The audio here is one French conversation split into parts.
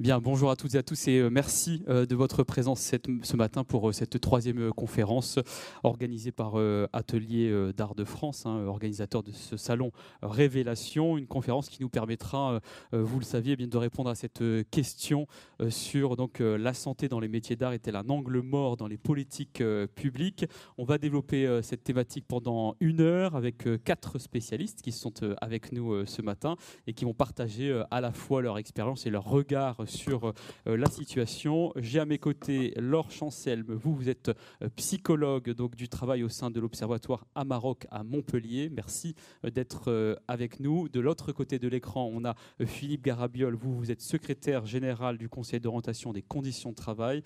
Bien, bonjour à toutes et à tous et euh, merci euh, de votre présence ce matin pour euh, cette troisième conférence organisée par Atelier d'Art de France, hein, organisateur de ce salon Révélation, une conférence qui nous permettra, vous le saviez, eh bien de répondre à cette question sur donc la santé dans les métiers d'art est-elle un angle mort dans les politiques publiques On va développer cette thématique pendant une heure avec quatre spécialistes qui sont avec nous ce matin et qui vont partager à la fois leur expérience et leur regard sur euh, la situation. J'ai à mes côtés Laure Chancelme. Vous, vous êtes euh, psychologue donc, du travail au sein de l'Observatoire à Maroc à Montpellier. Merci euh, d'être avec nous. De l'autre côté de l'écran, on a Philippe Garabiol. Vous, vous êtes secrétaire général du Conseil d'orientation des conditions de travail.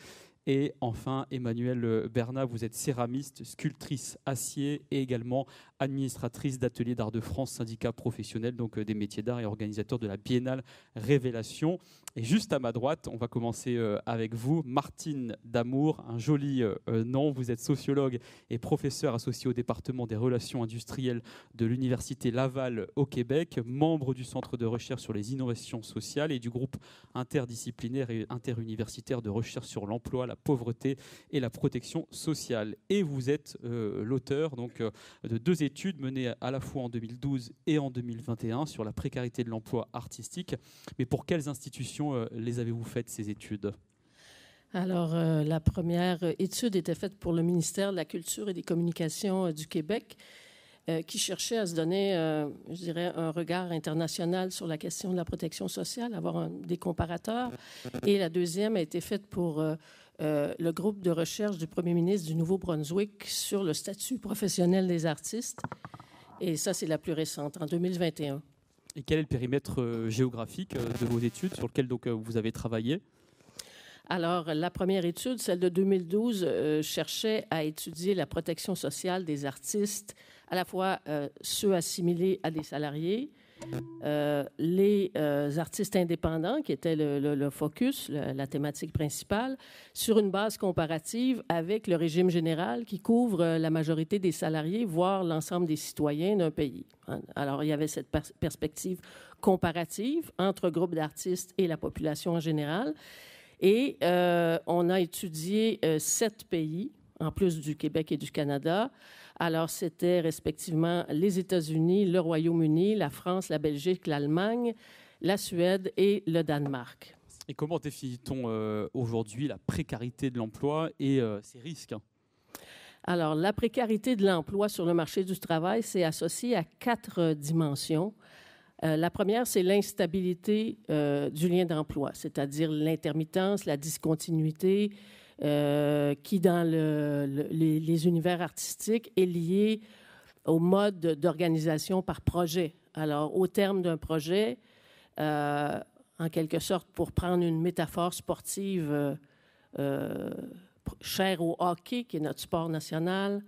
Et enfin, Emmanuel Bernat, vous êtes céramiste, sculptrice acier et également administratrice d'ateliers d'art de France, syndicat professionnel donc euh, des métiers d'art et organisateur de la Biennale Révélation. Et juste à ma droite, on va commencer euh, avec vous, Martine Damour, un joli euh, nom. Vous êtes sociologue et professeur associé au département des relations industrielles de l'Université Laval au Québec, membre du Centre de recherche sur les innovations sociales et du groupe interdisciplinaire et interuniversitaire de recherche sur l'emploi, la pauvreté et la protection sociale. Et vous êtes l'auteur donc de deux études étude menée à la fois en 2012 et en 2021 sur la précarité de l'emploi artistique. Mais pour quelles institutions euh, les avez-vous faites ces études alors, euh, la première étude était faite pour le ministère de la Culture et des Communications euh, du Québec, qui cherchait à se donner, je dirais, un regard international sur la question de la protection sociale, avoir des comparateurs. Et la deuxième a été faite pour euh, le groupe de recherche du premier ministre du Nouveau-Brunswick sur le statut professionnel des artistes. Et ça, c'est la plus récente, en 2021. Et quel est le périmètre euh, géographique euh, de vos études sur lequel vous avez travaillé alors, la première étude, celle de 2012, cherchait à étudier la protection sociale des artistes, à la fois ceux assimilés à des salariés, euh, les euh, artistes indépendants, qui était le, focus, la thématique principale, sur une base comparative avec le régime général qui couvre euh, la majorité des salariés, voire l'ensemble des citoyens d'un pays. Hein? Alors, il y avait cette perspective comparative entre groupes d'artistes et la population en général. Et on a étudié sept pays, en plus du Québec et du Canada. Alors, c'était respectivement les États-Unis, le Royaume-Uni, la France, la Belgique, l'Allemagne, la Suède et le Danemark. Et comment définit-on euh, aujourd'hui la précarité de l'emploi et euh, ses risques Alors, la précarité de l'emploi sur le marché du travail, s'est associée à quatre euh, dimensions. la première, c'est l'instabilité du lien d'emploi, c'est-à-dire l'intermittence, la discontinuité, euh, qui, dans le, les, univers artistiques, est lié au mode d'organisation par projet. Alors, au terme d'un projet, euh, en quelque sorte, pour prendre une métaphore sportive euh, chère au hockey, qui est notre sport national,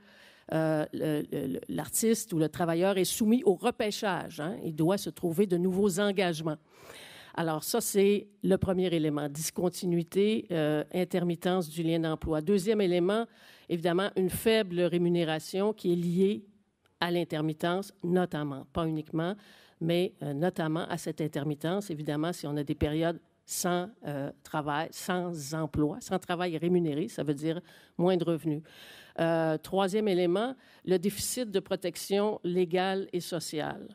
l'artiste ou le travailleur est soumis au repêchage. Hein. Il doit se trouver de nouveaux engagements. Alors ça, c'est le premier élément, discontinuité, euh, intermittence du lien d'emploi. Deuxième élément, évidemment, une faible rémunération qui est liée à l'intermittence, notamment, pas uniquement, mais euh, notamment à cette intermittence. Évidemment, si on a des périodes sans euh, travail, sans emploi, sans travail rémunéré, ça veut dire moins de revenus. troisième élément, le déficit de protection légale et sociale.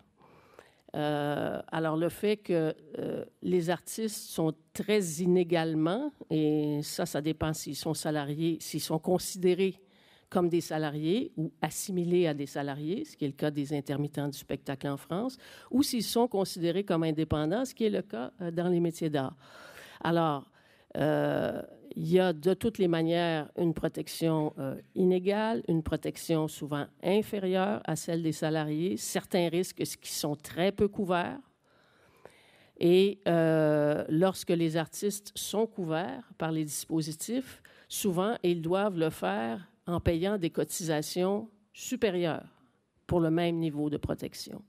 Euh, alors le fait que euh, les artistes sont très inégalement, et ça, ça dépend s'ils sont salariés, s'ils sont considérés comme des salariés ou assimilés à des salariés, ce qui est le cas des intermittents du spectacle en France, ou s'ils sont considérés comme indépendants, ce qui est le cas euh, dans les métiers d'art. Alors, il y a de toutes les manières une protection euh, inégale, une protection souvent inférieure à celle des salariés, certains risques qui sont très peu couverts. Et euh, lorsque les artistes sont couverts par les dispositifs, souvent ils doivent le faire en payant des cotisations supérieures pour le même niveau de protection.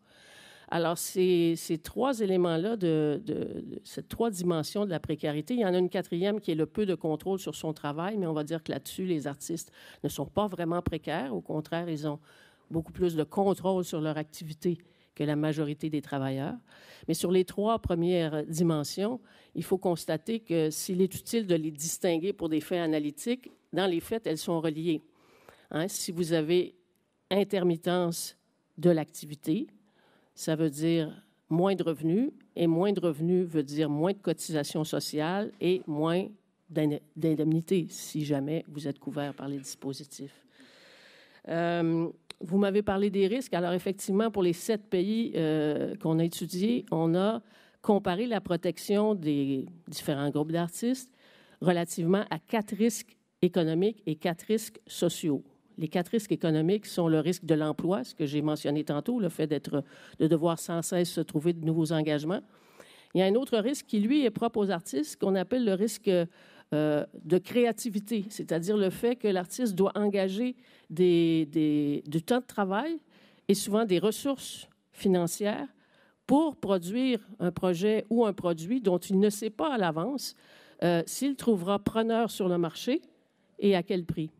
Alors, ces, trois éléments-là, de, ces trois dimensions de la précarité, il y en a une quatrième qui est le peu de contrôle sur son travail, mais on va dire que là-dessus, les artistes ne sont pas vraiment précaires. Au contraire, ils ont beaucoup plus de contrôle sur leur activité que la majorité des travailleurs. Mais sur les trois premières dimensions, il faut constater que s'il est utile de les distinguer pour des faits analytiques, dans les faits, elles sont reliées. Hein. si vous avez intermittence de l'activité, ça veut dire moins de revenus, et moins de revenus veut dire moins de cotisations sociales et moins d'indemnités, si jamais vous êtes couvert par les dispositifs. Euh, vous m'avez parlé des risques. Alors, effectivement, pour les sept pays euh, qu'on a étudiés, on a comparé la protection des différents groupes d'artistes relativement à quatre risques économiques et quatre risques sociaux. Les quatre risques économiques sont le risque de l'emploi, ce que j'ai mentionné tantôt, le fait d'être, de devoir sans cesse se trouver de nouveaux engagements. Il y a un autre risque qui, lui, est propre aux artistes, qu'on appelle le risque euh, de créativité, c'est-à-dire le fait que l'artiste doit engager du temps de travail et souvent des ressources financières pour produire un projet ou un produit dont il ne sait pas à l'avance euh, s'il trouvera preneur sur le marché et à quel prix.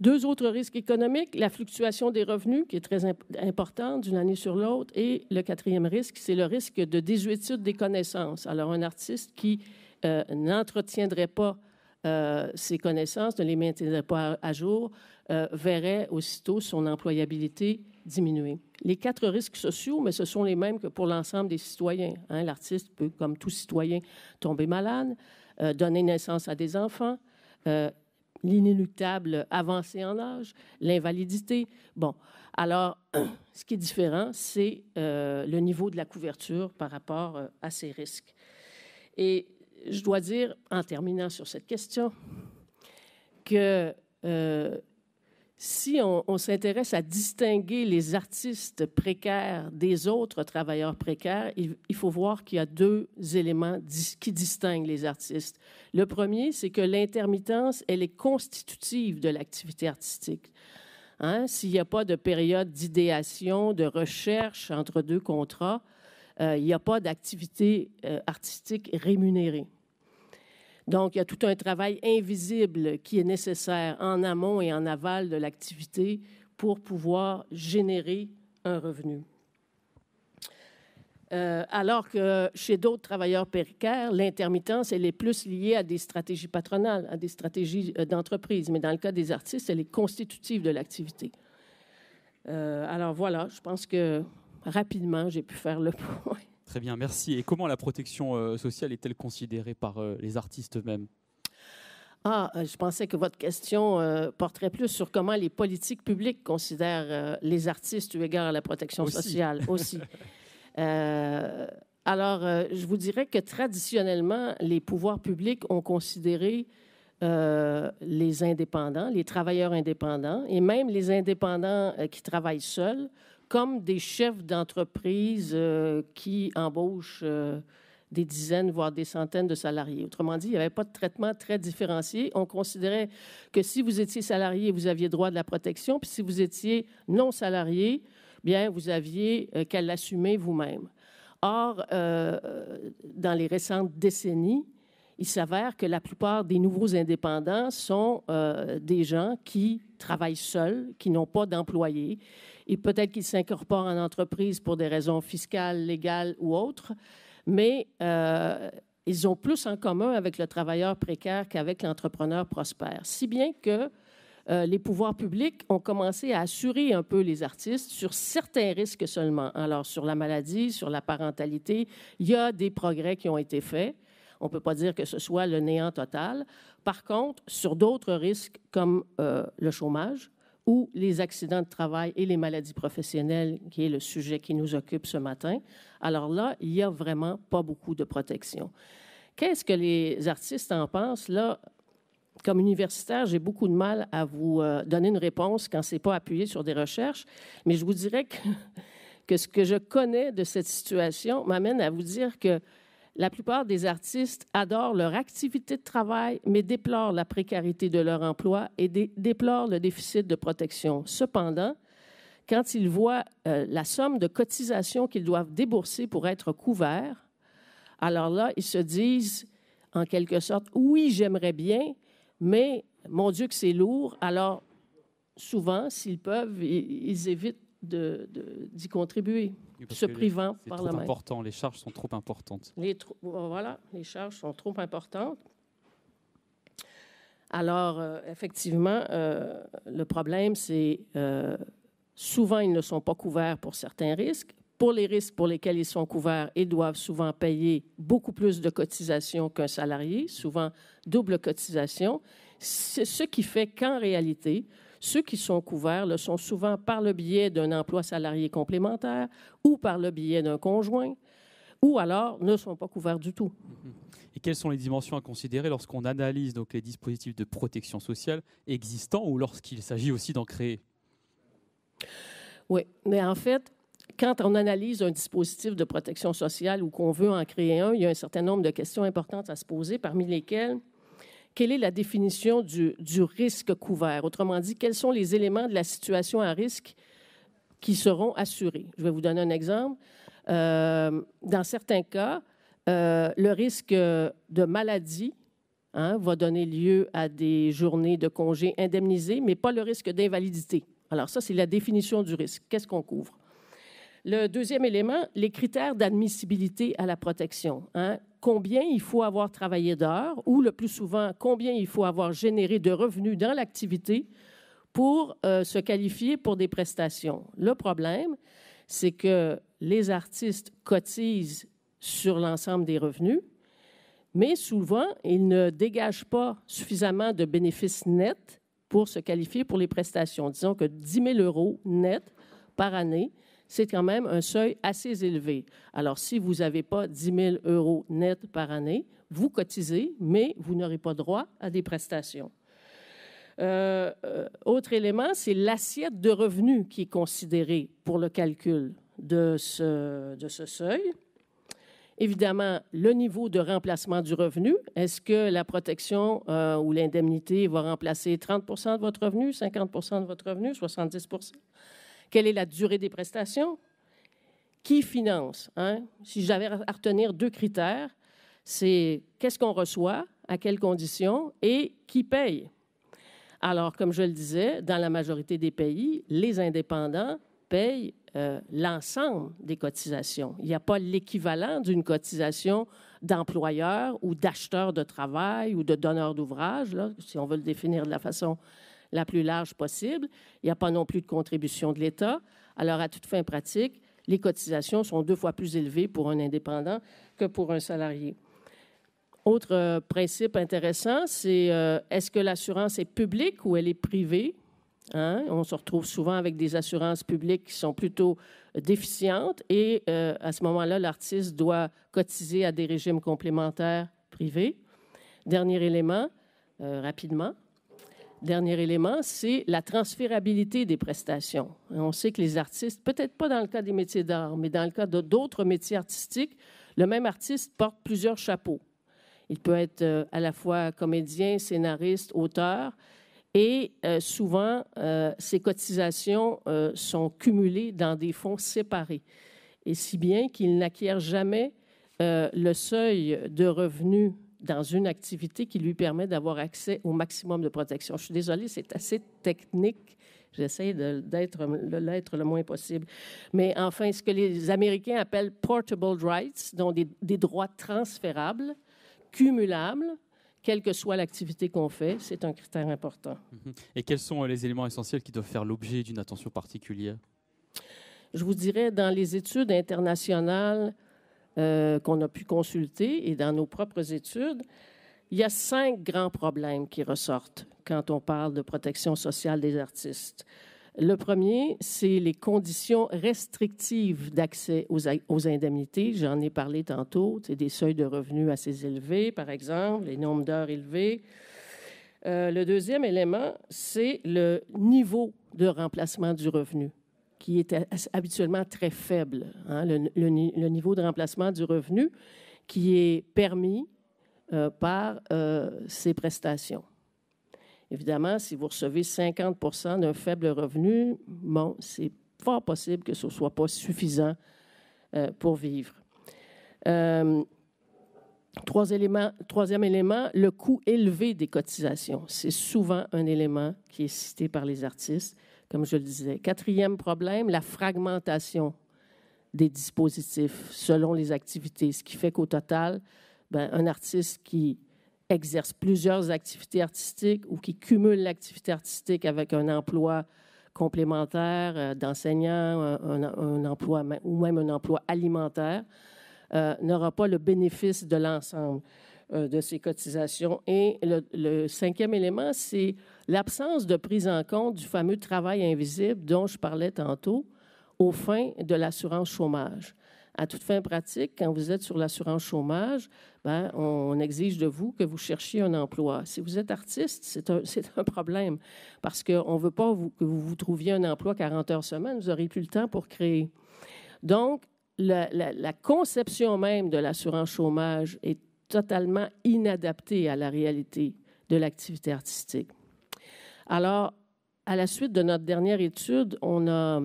Deux autres risques économiques, la fluctuation des revenus, qui est très importante d'une année sur l'autre, et le quatrième risque, c'est le risque de désuétude des connaissances. Alors, un artiste qui euh, n'entretiendrait pas euh, ses connaissances, ne les maintiendrait pas à, jour, euh, verrait aussitôt son employabilité diminuer. Les quatre risques sociaux, mais ce sont les mêmes que pour l'ensemble des citoyens. Hein. L'artiste peut, comme tout citoyen, tomber malade, donner naissance à des enfants, l'inéluctable avancée en âge, l'invalidité. Bon, alors, ce qui est différent, c'est euh, le niveau de la couverture par rapport euh, à ces risques. Et je dois dire, en terminant sur cette question, que euh, si on, s'intéresse à distinguer les artistes précaires des autres travailleurs précaires, il, faut voir qu'il y a deux éléments qui distinguent les artistes. Le premier, c'est que l'intermittence, elle est constitutive de l'activité artistique. Hein? S'il n'y a pas de période d'idéation, de recherche entre deux contrats, euh, il n'y a pas d'activité euh, artistique rémunérée. Donc, il y a tout un travail invisible qui est nécessaire en amont et en aval de l'activité pour pouvoir générer un revenu. Euh, alors que chez d'autres travailleurs péricaires, l'intermittence, elle est plus liée à des stratégies patronales, à des stratégies euh, d'entreprise. Mais dans le cas des artistes, elle est constitutive de l'activité. Euh, alors voilà, je pense que rapidement, j'ai pu faire le point. Très bien, merci. Et comment la protection euh, sociale est-elle considérée par euh, les artistes eux-mêmes ah, euh, je pensais que votre question porterait plus sur comment les politiques publiques considèrent les artistes eu égard à la protection sociale aussi. alors, je vous dirais que traditionnellement, les pouvoirs publics ont considéré les indépendants, les travailleurs indépendants et même les indépendants qui travaillent seuls comme des chefs d'entreprise euh, qui embauchent euh, des dizaines, voire des centaines de salariés. Autrement dit, il n'y avait pas de traitement très différencié. On considérait que si vous étiez salarié, vous aviez droit de la protection, puis si vous étiez non salarié, bien, vous aviez euh, qu'à l'assumer vous-même. Or, dans les récentes décennies, il s'avère que la plupart des nouveaux indépendants sont euh, des gens qui travaillent seuls, qui n'ont pas d'employés, et peut-être qu'ils s'incorporent en entreprise pour des raisons fiscales, légales ou autres, mais euh, ils ont plus en commun avec le travailleur précaire qu'avec l'entrepreneur prospère, si bien que euh, les pouvoirs publics ont commencé à assurer un peu les artistes sur certains risques seulement. Alors, sur la maladie, sur la parentalité, il y a des progrès qui ont été faits. On ne peut pas dire que ce soit le néant total. Par contre, sur d'autres risques comme euh, le chômage ou les accidents de travail et les maladies professionnelles, qui est le sujet qui nous occupe ce matin, alors là, il n'y a vraiment pas beaucoup de protection. Qu'est-ce que les artistes en pensent? Là, comme universitaire, j'ai beaucoup de mal à vous euh, donner une réponse quand ce n'est pas appuyé sur des recherches, mais je vous dirais que ce que je connais de cette situation m'amène à vous dire que la plupart des artistes adorent leur activité de travail, mais déplorent la précarité de leur emploi et déplorent le déficit de protection. Cependant, quand ils voient euh, la somme de cotisations qu'ils doivent débourser pour être couverts, alors là, ils se disent, en quelque sorte, oui, j'aimerais bien, mais mon Dieu que c'est lourd, alors souvent, s'ils peuvent, ils évitent d'y contribuer, se privant par la main. important, les charges sont trop importantes. Les oh, voilà, les charges sont trop importantes. Alors, euh, effectivement, euh, le problème, c'est euh, souvent, ils ne sont pas couverts pour certains risques. Pour les risques pour lesquels ils sont couverts, ils doivent souvent payer beaucoup plus de cotisations qu'un salarié, souvent double cotisation. C'est ce qui fait qu'en réalité, ceux qui sont couverts le sont souvent par le biais d'un emploi salarié complémentaire ou par le biais d'un conjoint ou alors ne sont pas couverts du tout. Mm-hmm. Et quelles sont les dimensions à considérer lorsqu'on analyse donc les dispositifs de protection sociale existants ou lorsqu'il s'agit aussi d'en créer Oui, mais en fait, quand on analyse un dispositif de protection sociale ou qu'on veut en créer un, il y a un certain nombre de questions importantes à se poser, parmi lesquelles quelle est la définition du, risque couvert? Autrement dit, quels sont les éléments de la situation à risque qui seront assurés? Je vais vous donner un exemple. Euh, dans certains cas, euh, le risque de maladie hein, va donner lieu à des journées de congés indemnisées, mais pas le risque d'invalidité. Alors ça, c'est la définition du risque. Qu'est-ce qu'on couvre? Le deuxième élément, les critères d'admissibilité à la protection. Hein? combien il faut avoir travaillé d'heures ou le plus souvent combien il faut avoir généré de revenus dans l'activité pour euh, se qualifier pour des prestations. Le problème, c'est que les artistes cotisent sur l'ensemble des revenus, mais souvent, ils ne dégagent pas suffisamment de bénéfices nets pour se qualifier pour les prestations. Disons que 10 000 euros nets par année c'est quand même un seuil assez élevé. Alors, si vous n'avez pas 10 000 euros net par année, vous cotisez, mais vous n'aurez pas droit à des prestations. Euh, euh, autre élément, c'est l'assiette de revenus qui est considérée pour le calcul de ce, de ce seuil. Évidemment, le niveau de remplacement du revenu. Est-ce que la protection euh, ou l'indemnité va remplacer 30 de votre revenu, 50 de votre revenu, 70 quelle est la durée des prestations? Qui finance? Hein? Si j'avais à retenir deux critères, c'est qu'est-ce qu'on reçoit, à quelles conditions et qui paye. Alors, comme je le disais, dans la majorité des pays, les indépendants payent euh, l'ensemble des cotisations. Il n'y a pas l'équivalent d'une cotisation d'employeur ou d'acheteur de travail ou de donneur d'ouvrage, si on veut le définir de la façon la plus large possible. Il n'y a pas non plus de contribution de l'État. Alors, à toute fin pratique, les cotisations sont deux fois plus élevées pour un indépendant que pour un salarié. Autre euh, principe intéressant, c'est euh, est-ce que l'assurance est publique ou elle est privée? Hein? On se retrouve souvent avec des assurances publiques qui sont plutôt euh, déficientes et à ce moment-là, l'artiste doit cotiser à des régimes complémentaires privés. Dernier élément, rapidement, dernier élément, c'est la transférabilité des prestations. On sait que les artistes, peut-être pas dans le cas des métiers d'art, mais dans le cas d'autres métiers artistiques, le même artiste porte plusieurs chapeaux. Il peut être euh, à la fois comédien, scénariste, auteur, et euh, souvent, euh, ses cotisations sont cumulées dans des fonds séparés, et si bien qu'il n'acquiert jamais le seuil de revenus dans une activité qui lui permet d'avoir accès au maximum de protection. Je suis désolée, c'est assez technique. J'essaie d'être l'être le moins possible. Mais enfin, ce que les Américains appellent portable rights, donc des, des droits transférables, cumulables, quelle que soit l'activité qu'on fait, c'est un critère important. Mm-hmm. Et quels sont euh, les éléments essentiels qui doivent faire l'objet d'une attention particulière? Je vous dirais, dans les études internationales, euh, qu'on a pu consulter et dans nos propres études, il y a cinq grands problèmes qui ressortent quand on parle de protection sociale des artistes. Le premier, c'est les conditions restrictives d'accès aux, indemnités. J'en ai parlé tantôt. C'est des seuils de revenus assez élevés, par exemple, les nombres d'heures élevés. Euh, le deuxième élément, c'est le niveau de remplacement du revenu qui est habituellement très faible. Hein, le, niveau de remplacement du revenu qui est permis euh, par ces euh, prestations. Évidemment, si vous recevez 50 d'un faible revenu, bon, c'est fort possible que ce ne soit pas suffisant euh, pour vivre. Trois éléments, troisième élément, le coût élevé des cotisations. C'est souvent un élément qui est cité par les artistes comme je le disais. Quatrième problème, la fragmentation des dispositifs selon les activités, ce qui fait qu'au total, ben, un artiste qui exerce plusieurs activités artistiques ou qui cumule l'activité artistique avec un emploi complémentaire euh, d'enseignant, un, emploi ou même un emploi alimentaire, euh, n'aura pas le bénéfice de l'ensemble. Euh, de ces cotisations. Et le, cinquième élément, c'est l'absence de prise en compte du fameux travail invisible dont je parlais tantôt aux fins de l'assurance chômage. À toute fin pratique, quand vous êtes sur l'assurance chômage, ben, on exige de vous que vous cherchiez un emploi. Si vous êtes artiste, c'est un, un, problème parce qu'on ne veut pas vous, que vous vous trouviez un emploi 40 heures semaine, vous n'aurez plus le temps pour créer. Donc, la, la conception même de l'assurance chômage est totalement inadapté à la réalité de l'activité artistique. Alors, à la suite de notre dernière étude, on a,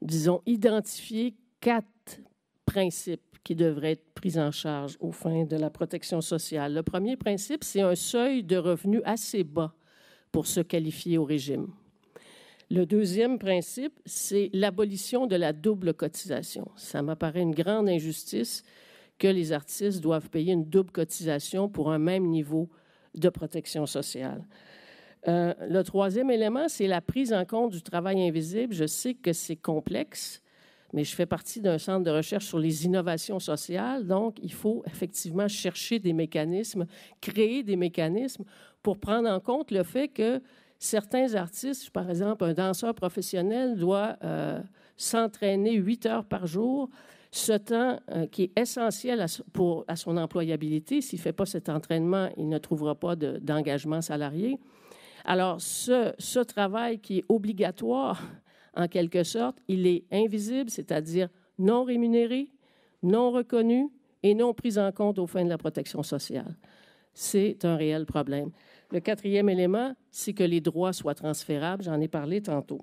disons, identifié quatre principes qui devraient être pris en charge aux fins de la protection sociale. Le premier principe, c'est un seuil de revenus assez bas pour se qualifier au régime. Le deuxième principe, c'est l'abolition de la double cotisation. Ça m'apparaît une grande injustice que les artistes doivent payer une double cotisation pour un même niveau de protection sociale. Euh, le troisième élément, c'est la prise en compte du travail invisible. Je sais que c'est complexe, mais je fais partie d'un centre de recherche sur les innovations sociales, donc il faut effectivement chercher des mécanismes, créer des mécanismes pour prendre en compte le fait que certains artistes, par exemple un danseur professionnel, doit euh, s'entraîner huit heures par jour ce temps euh, qui est essentiel à, pour, à son employabilité, s'il ne fait pas cet entraînement, il ne trouvera pas d'engagement salarié. Alors, ce, ce, travail qui est obligatoire, en quelque sorte, il est invisible, c'est-à-dire non rémunéré, non reconnu et non pris en compte aux fins de la protection sociale. C'est un réel problème. Le quatrième élément, c'est que les droits soient transférables. J'en ai parlé tantôt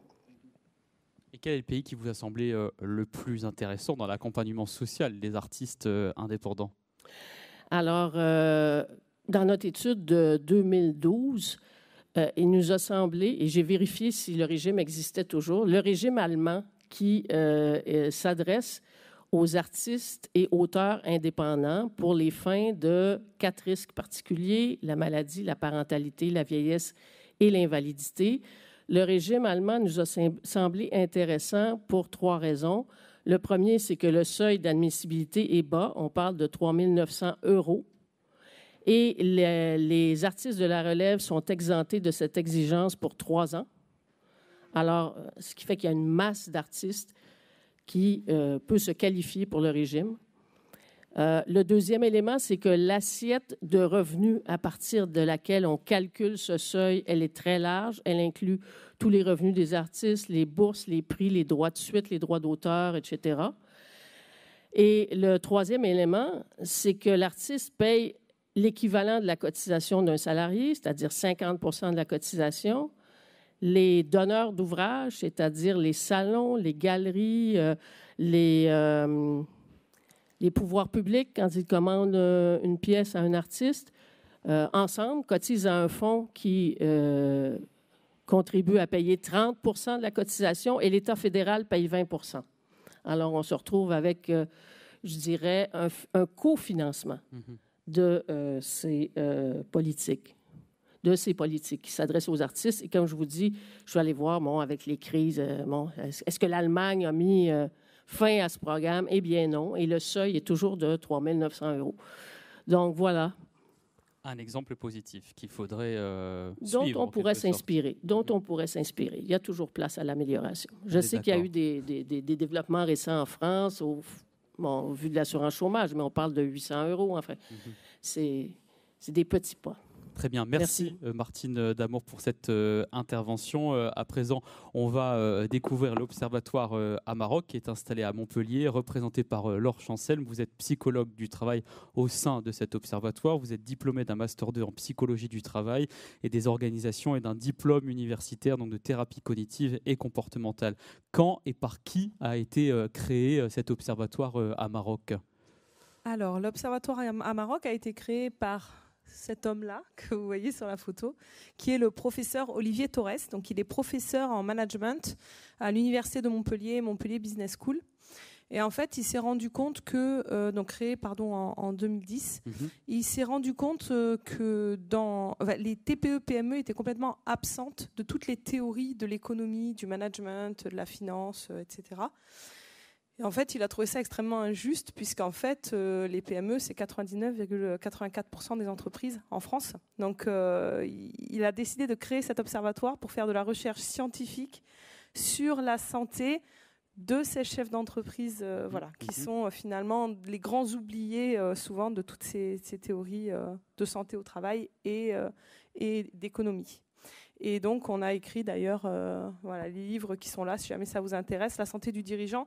quel est le pays qui vous a semblé euh, le plus intéressant dans l'accompagnement social des artistes euh, indépendants Alors, euh, dans notre étude de 2012, il nous a semblé, et j'ai vérifié si le régime existait toujours, le régime allemand qui s'adresse aux artistes et auteurs indépendants pour les fins de quatre risques particuliers, la maladie, la parentalité, la vieillesse et l'invalidité, le régime allemand nous a semblé intéressant pour trois raisons. Le premier, c'est que le seuil d'admissibilité est bas. On parle de 3 900 euros. Et les, artistes de la relève sont exemptés de cette exigence pour trois ans. Alors, ce qui fait qu'il y a une masse d'artistes qui euh, peut se qualifier pour le régime. Euh, le deuxième élément, c'est que l'assiette de revenus à partir de laquelle on calcule ce seuil, elle est très large. Elle inclut tous les revenus des artistes, les bourses, les prix, les droits de suite, les droits d'auteur, etc. Et le troisième élément, c'est que l'artiste paye l'équivalent de la cotisation d'un salarié, c'est-à-dire 50 de la cotisation, les donneurs d'ouvrages, c'est-à-dire les salons, les galeries, euh, les... Euh, les pouvoirs publics, quand ils commandent euh, une pièce à un artiste, euh, ensemble, cotisent à un fonds qui euh, contribue à payer 30 de la cotisation et l'État fédéral paye 20 Alors, on se retrouve avec, je dirais, un, cofinancement mm-hmm. de ces politiques de ces politiques qui s'adressent aux artistes. Et comme je vous dis, je suis aller voir, bon, avec les crises, bon, est-ce que l'Allemagne a mis fin à ce programme? Eh bien non, et le seuil est toujours de 3 900 euros. Donc voilà. Un exemple positif qu'il faudrait euh, dont on pourrait s'inspirer, dont mhm. on pourrait s'inspirer. Il y a toujours place à l'amélioration. Je sais qu'il y a eu des, développements récents en France, au, vu de l'assurance chômage, mais on parle de 800 euros. Enfin, mhm. c'est c'est des petits pas. Très bien, merci, euh, Martine euh, Damour pour cette euh, intervention. À présent, on va découvrir l'Observatoire à Maroc qui est installé à Montpellier, représenté par Laure Chancel. Vous êtes psychologue du travail au sein de cet observatoire. Vous êtes diplômé d'un Master 2 en psychologie du travail et des organisations et d'un diplôme universitaire donc de thérapie cognitive et comportementale. Quand et par qui a été créé cet observatoire à Maroc alors, l'Observatoire à Maroc a été créé par cet homme-là que vous voyez sur la photo, qui est le professeur Olivier Torres. Donc, il est professeur en management à l'université de Montpellier, Montpellier Business School. Et en fait, il s'est rendu compte que, euh, donc créé pardon, en, 2010, mhm. il s'est rendu compte euh, que dans, les TPE-PME e étaient complètement absentes de toutes les théories de l'économie, du management, de la finance, euh, etc. Et en fait, il a trouvé ça extrêmement injuste, puisqu'en fait, euh, les PME, c'est 99,84% des entreprises en France. Donc, euh, il a décidé de créer cet observatoire pour faire de la recherche scientifique sur la santé de ces chefs d'entreprise, euh, mm-hmm. voilà, qui sont finalement les grands oubliés souvent de toutes ces, théories de santé au travail et, et d'économie. Et donc, on a écrit d'ailleurs voilà, les livres qui sont là, si jamais ça vous intéresse, La santé du dirigeant.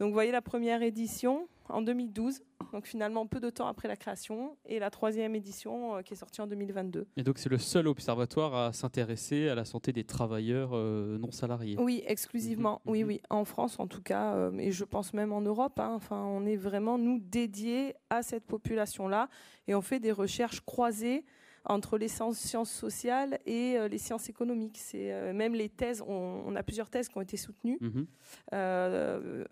Donc vous voyez la première édition en 2012, donc finalement peu de temps après la création, et la troisième édition euh, qui est sortie en 2022. Et donc c'est le seul observatoire à s'intéresser à la santé des travailleurs euh, non salariés. Oui, exclusivement. Mhm, oui, mhm. oui, en France en tout cas, euh, mais et je pense même en Europe. Hein. enfin, on est vraiment nous dédiés à cette population-là, et on fait des recherches croisées entre les sciences sociales et euh, les sciences économiques. C'est euh, même les thèses. On, a plusieurs thèses qui ont été soutenues. Mhm. Euh,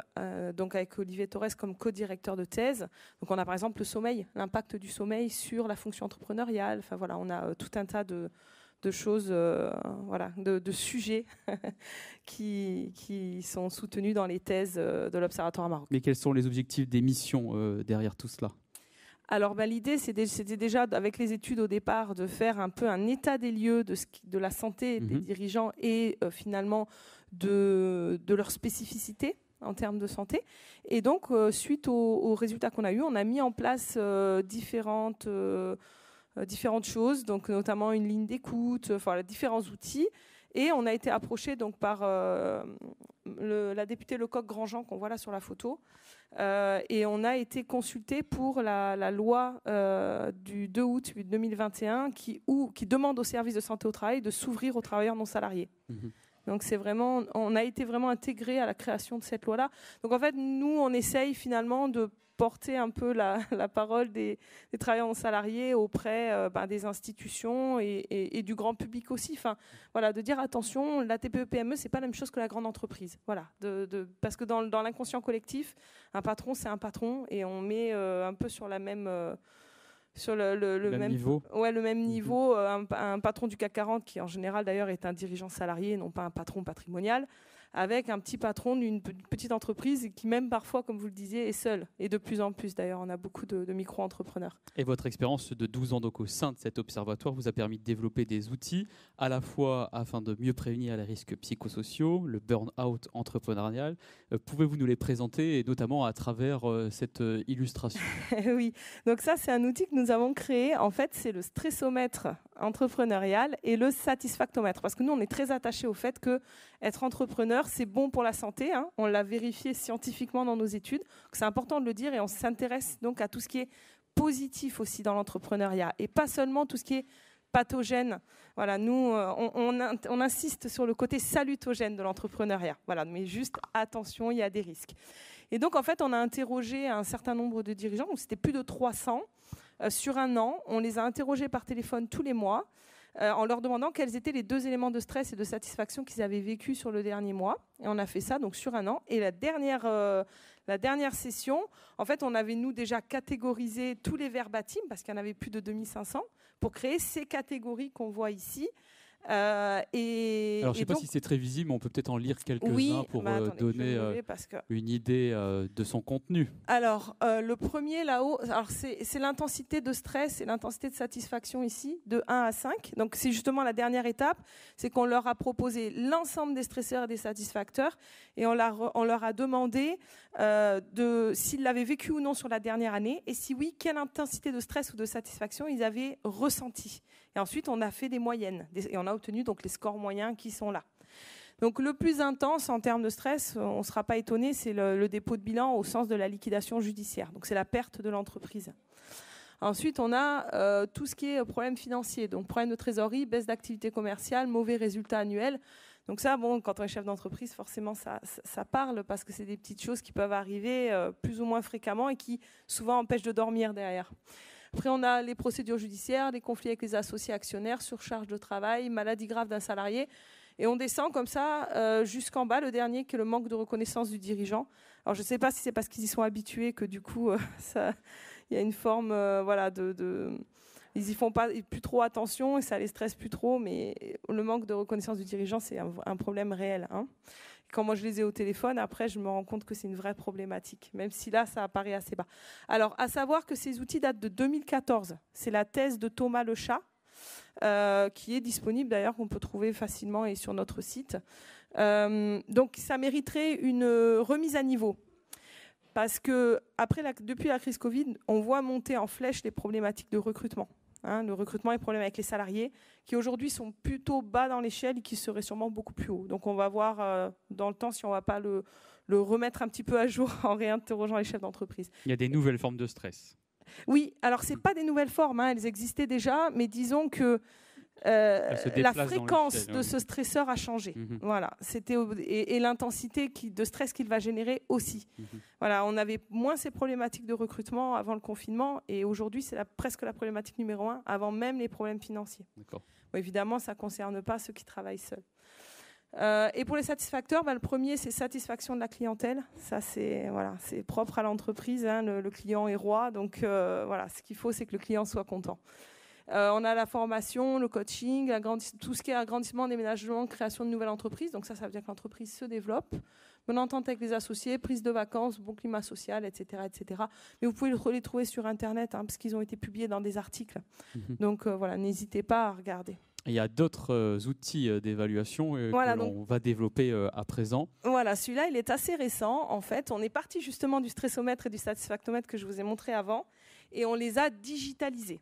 donc avec Olivier Torres comme co-directeur de thèse. Donc on a par exemple le sommeil, l'impact du sommeil sur la fonction entrepreneuriale. Enfin voilà, on a tout un tas de choses, voilà, de, sujets qui, sont soutenus dans les thèses de l'Observatoire Maroc. Mais quels sont les objectifs des missions derrière tout cela alors bah, l'idée, c'était déjà avec les études au départ de faire un peu un état des lieux de, la santé des mhm. dirigeants et euh, finalement de, de leur spécificité en termes de santé. Et donc, euh, suite aux, résultats qu'on a eus, on a mis en place euh, différentes, différentes choses, donc notamment une ligne d'écoute, enfin différents outils. Et on a été approché donc par euh, la députée Lecoq Grandjean qu'on voit là sur la photo, euh, et on a été consulté pour la, loi euh, du 2 août 2021 qui, ou, qui demande aux services de santé au travail de s'ouvrir aux travailleurs non salariés. Mhm. Donc c'est vraiment, on a été vraiment intégré à la création de cette loi-là. Donc en fait, nous, on essaye finalement de porter un peu la, parole des, travailleurs non salariés auprès euh, ben, des institutions et, du grand public aussi. Enfin, voilà, de dire attention, la TPE-PME, e, c'est pas la même chose que la grande entreprise. Voilà, de, parce que dans, l'inconscient collectif, un patron, c'est un patron et on met euh, un peu sur la même. Euh, sur le, même, niveau. Ouais, le même mhm. niveau. Un, un, patron du CAC 40, qui en général d'ailleurs est un dirigeant salarié, non pas un patron patrimonial, avec un petit patron d'une petite entreprise qui même parfois, comme vous le disiez, est seul. Et de plus en plus d'ailleurs, on a beaucoup de, micro-entrepreneurs. Et votre expérience de 12 ans au sein de cet observatoire vous a permis de développer des outils à la fois afin de mieux prévenir les risques psychosociaux, le burn-out entrepreneurial. Euh, pouvez-vous nous les présenter et notamment à travers euh, cette euh, illustration Oui, donc ça c'est un outil que nous avons créé. En fait, c'est le stressomètre entrepreneurial et le satisfactomètre. Parce que nous, on est très attachés au fait que être entrepreneur, c'est bon pour la santé. Hein. On l'a vérifié scientifiquement dans nos études. C'est important de le dire et on s'intéresse donc à tout ce qui est positif aussi dans l'entrepreneuriat et pas seulement tout ce qui est pathogène. Voilà, nous, euh, on, insiste sur le côté salutogène de l'entrepreneuriat. Voilà, mais juste attention, il y a des risques. Et donc, en fait, on a interrogé un certain nombre de dirigeants, c'était plus de 300 euh, sur un an. On les a interrogés par téléphone tous les mois. Euh, en leur demandant quels étaient les deux éléments de stress et de satisfaction qu'ils avaient vécu sur le dernier mois. Et on a fait ça donc sur un an. Et la dernière, euh, session, en fait, on avait nous déjà catégorisé tous les verbatims parce qu'il y en avait plus de 2500 pour créer ces catégories qu'on voit ici euh, et, Alors, je ne sais pas si c'est très visible, mais on peut peut-être en lire quelques-uns pour euh, donner euh, une idée de son contenu. Alors, le premier là-haut, c'est l'intensité de stress et l'intensité de satisfaction ici, de 1 à 5. Donc, c'est justement la dernière étape, c'est qu'on leur a proposé l'ensemble des stresseurs et des satisfacteurs, et on, leur, leur a demandé de, s'ils l'avaient vécu ou non sur la dernière année, et si oui, quelle intensité de stress ou de satisfaction ils avaient ressenti. Et ensuite, on a fait des moyennes et on a obtenu donc les scores moyens qui sont là. Donc le plus intense en termes de stress, euh, on ne sera pas étonné, c'est le, dépôt de bilan au sens de la liquidation judiciaire. Donc c'est la perte de l'entreprise. Ensuite, on a euh, tout ce qui est problème financier, donc problème de trésorerie, baisse d'activité commerciale, mauvais résultats annuels. Donc ça, bon, quand on est chef d'entreprise, forcément, ça, parle parce que c'est des petites choses qui peuvent arriver euh, plus ou moins fréquemment et qui souvent empêchent de dormir derrière. Après, on a les procédures judiciaires, les conflits avec les associés actionnaires, surcharge de travail, maladie grave d'un salarié. Et on descend comme ça euh, jusqu'en bas, le dernier qui est le manque de reconnaissance du dirigeant. Alors je ne sais pas si c'est parce qu'ils y sont habitués que du coup, euh, il y a une forme, euh, voilà, de, ils y font pas plus trop attention et ça les stresse plus trop. Mais le manque de reconnaissance du dirigeant, c'est un, un, problème réel. Hein quand moi je les ai au téléphone, après je me rends compte que c'est une vraie problématique, même si là ça apparaît assez bas. Alors, à savoir que ces outils datent de 2014. C'est la thèse de Thomas Le Chat, euh, qui est disponible d'ailleurs, qu'on peut trouver facilement et sur notre site. Euh, donc, ça mériterait une euh, remise à niveau. Parce que après depuis la crise Covid, on voit monter en flèche les problématiques de recrutement. Hein, le recrutement et problèmes avec les salariés, qui aujourd'hui sont plutôt bas dans l'échelle et qui seraient sûrement beaucoup plus hauts. Donc on va voir euh, dans le temps si on ne va pas le, le, remettre un petit peu à jour en réinterrogeant les chefs d'entreprise. Il y a des nouvelles formes de stress. Oui, alors ce pas des nouvelles formes, hein, elles existaient déjà, mais disons que euh, la fréquence de ce stresseur a changé. Mhm. Voilà, c'était et, l'intensité de stress qu'il va générer aussi. Mhm. Voilà, on avait moins ces problématiques de recrutement avant le confinement et aujourd'hui c'est presque la problématique numéro un, avant même les problèmes financiers. évidemment, ça ne concerne pas ceux qui travaillent seuls. Euh, et pour les satisfacteurs, bah, le premier, c'est satisfaction de la clientèle. Ça, c'est voilà, c'est propre à l'entreprise. Hein. le, client est roi, donc euh, voilà, ce qu'il faut, c'est que le client soit content. Euh, on a la formation, le coaching, tout ce qui est agrandissement, déménagement, création de nouvelles entreprises. Donc ça, ça veut dire que l'entreprise se développe. Bonne entente avec les associés, prise de vacances, bon climat social, etc. etc. Mais vous pouvez les trouver sur Internet, hein, parce qu'ils ont été publiés dans des articles. Mhm. Donc euh, voilà, n'hésitez pas à regarder. Il y a d'autres euh, outils d'évaluation que l'on va développer à présent. Voilà, celui-là, il est assez récent. En fait, on est parti justement du stressomètre et du satisfactomètre que je vous ai montré avant, et on les a digitalisés.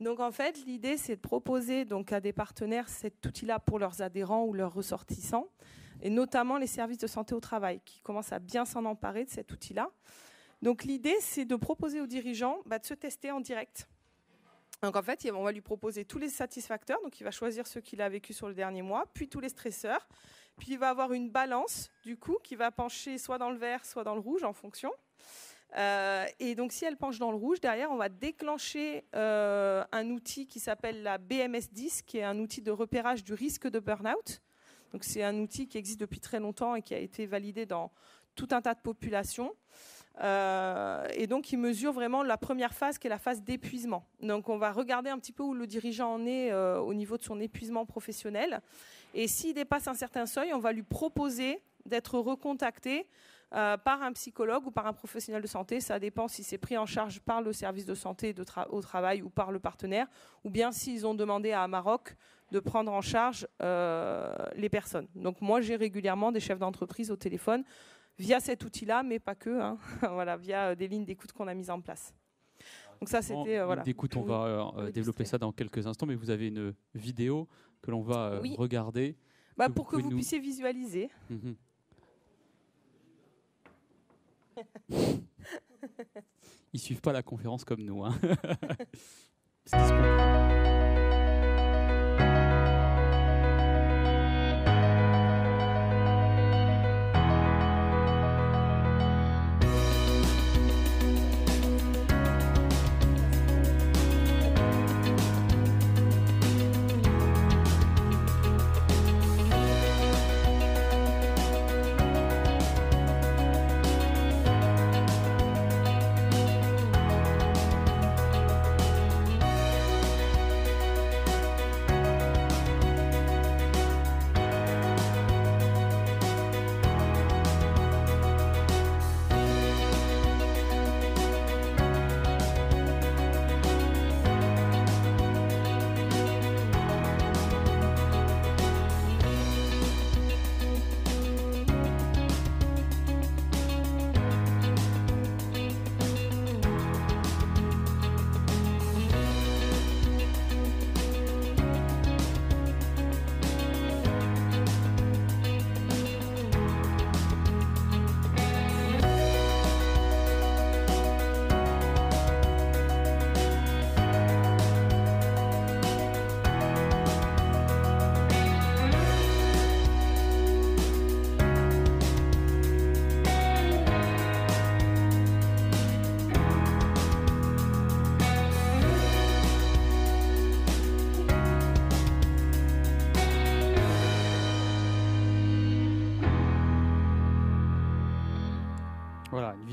Donc en fait, l'idée, c'est de proposer donc à des partenaires cet outil-là pour leurs adhérents ou leurs ressortissants, et notamment les services de santé au travail, qui commencent à bien s'en emparer de cet outil-là. Donc l'idée, c'est de proposer aux dirigeants bah, de se tester en direct. Donc en fait, on va lui proposer tous les satisfacteurs, donc il va choisir ceux qu'il a vécu sur le dernier mois, puis tous les stresseurs, puis il va avoir une balance du coup qui va pencher soit dans le vert, soit dans le rouge en fonction. Euh, et donc, si elle penche dans le rouge, derrière, on va déclencher euh, un outil qui s'appelle la BMS10, qui est un outil de repérage du risque de burn-out. Donc, c'est un outil qui existe depuis très longtemps et qui a été validé dans tout un tas de populations. Euh, et donc, il mesure vraiment la première phase qui est la phase d'épuisement. Donc, on va regarder un petit peu où le dirigeant en est au niveau de son épuisement professionnel. Et s'il dépasse un certain seuil, on va lui proposer d'être recontacté euh, par un psychologue ou par un professionnel de santé. Ça dépend si c'est pris en charge par le service de santé au travail ou par le partenaire, ou bien s'ils ont demandé à Maroc de prendre en charge euh, les personnes. Donc moi, j'ai régulièrement des chefs d'entreprise au téléphone via cet outil-là, mais pas que, hein. voilà, via euh, des lignes d'écoute qu'on a mises en place. Donc ça, c'était voilà. D'écoute, on va développer ça dans quelques instants, mais vous avez une vidéo que l'on va regarder. Bah, pour que vous, puissiez visualiser. Mhm. Ils suivent pas la conférence comme nous. Hein.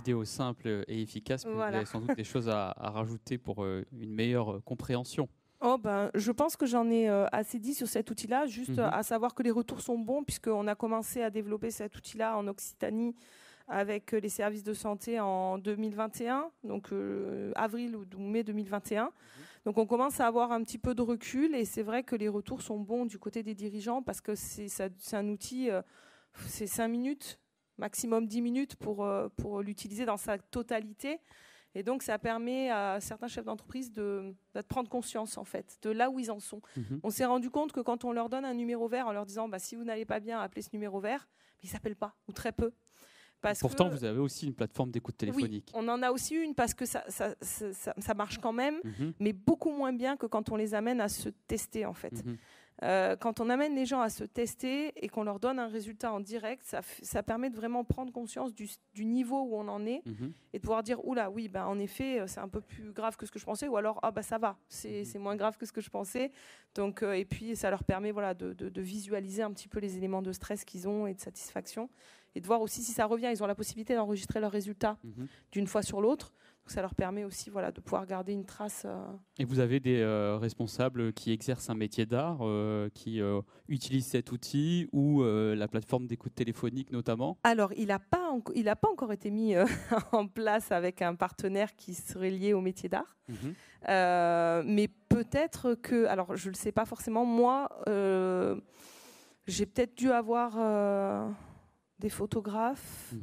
vidéo simple et efficace, mais sans doute des choses à, rajouter pour euh, une meilleure euh, compréhension. Oh ben, je pense que j'en ai euh, assez dit sur cet outil-là, juste mhm. à savoir que les retours sont bons, puisqu'on a commencé à développer cet outil-là en Occitanie avec les services de santé en 2021, donc avril ou mai 2021. Mhm. Donc on commence à avoir un petit peu de recul et c'est vrai que les retours sont bons du côté des dirigeants parce que c'est un outil, c'est cinq minutes maximum 10 minutes pour, euh, pour l'utiliser dans sa totalité. Et donc, ça permet à certains chefs d'entreprise de, de, prendre conscience, en fait, de là où ils en sont. Mhm. On s'est rendu compte que quand on leur donne un numéro vert en leur disant bah, si vous n'allez pas bien, appelez ce numéro vert, ils ne s'appellent pas, ou très peu. Parce Pourtant, vous avez aussi une plateforme d'écoute téléphonique. Oui, on en a aussi une parce que ça, ça, ça, marche quand même, mhm. mais beaucoup moins bien que quand on les amène à se tester, en fait. Mhm. Euh, quand on amène les gens à se tester et qu'on leur donne un résultat en direct, ça, permet de vraiment prendre conscience du, niveau où on en est mhm. et de pouvoir dire oula, oui, ben en effet, euh, c'est un peu plus grave que ce que je pensais, ou alors ah bah ça va, c'est mhm. moins grave que ce que je pensais. Donc, euh, et puis ça leur permet de, visualiser un petit peu les éléments de stress qu'ils ont et de satisfaction et de voir aussi si ça revient. Ils ont la possibilité d'enregistrer leurs résultats mhm. d'une fois sur l'autre ça leur permet aussi voilà, de pouvoir garder une trace. Euh. Et vous avez des euh, responsables qui exercent un métier d'art, euh, qui utilisent cet outil ou la plateforme d'écoute téléphonique notamment Alors, il n'a pas, il pas encore été mis en place avec un partenaire qui serait lié au métier d'art. Mhm. mais peut-être que, alors je ne le sais pas forcément, moi, j'ai peut-être dû avoir des photographes.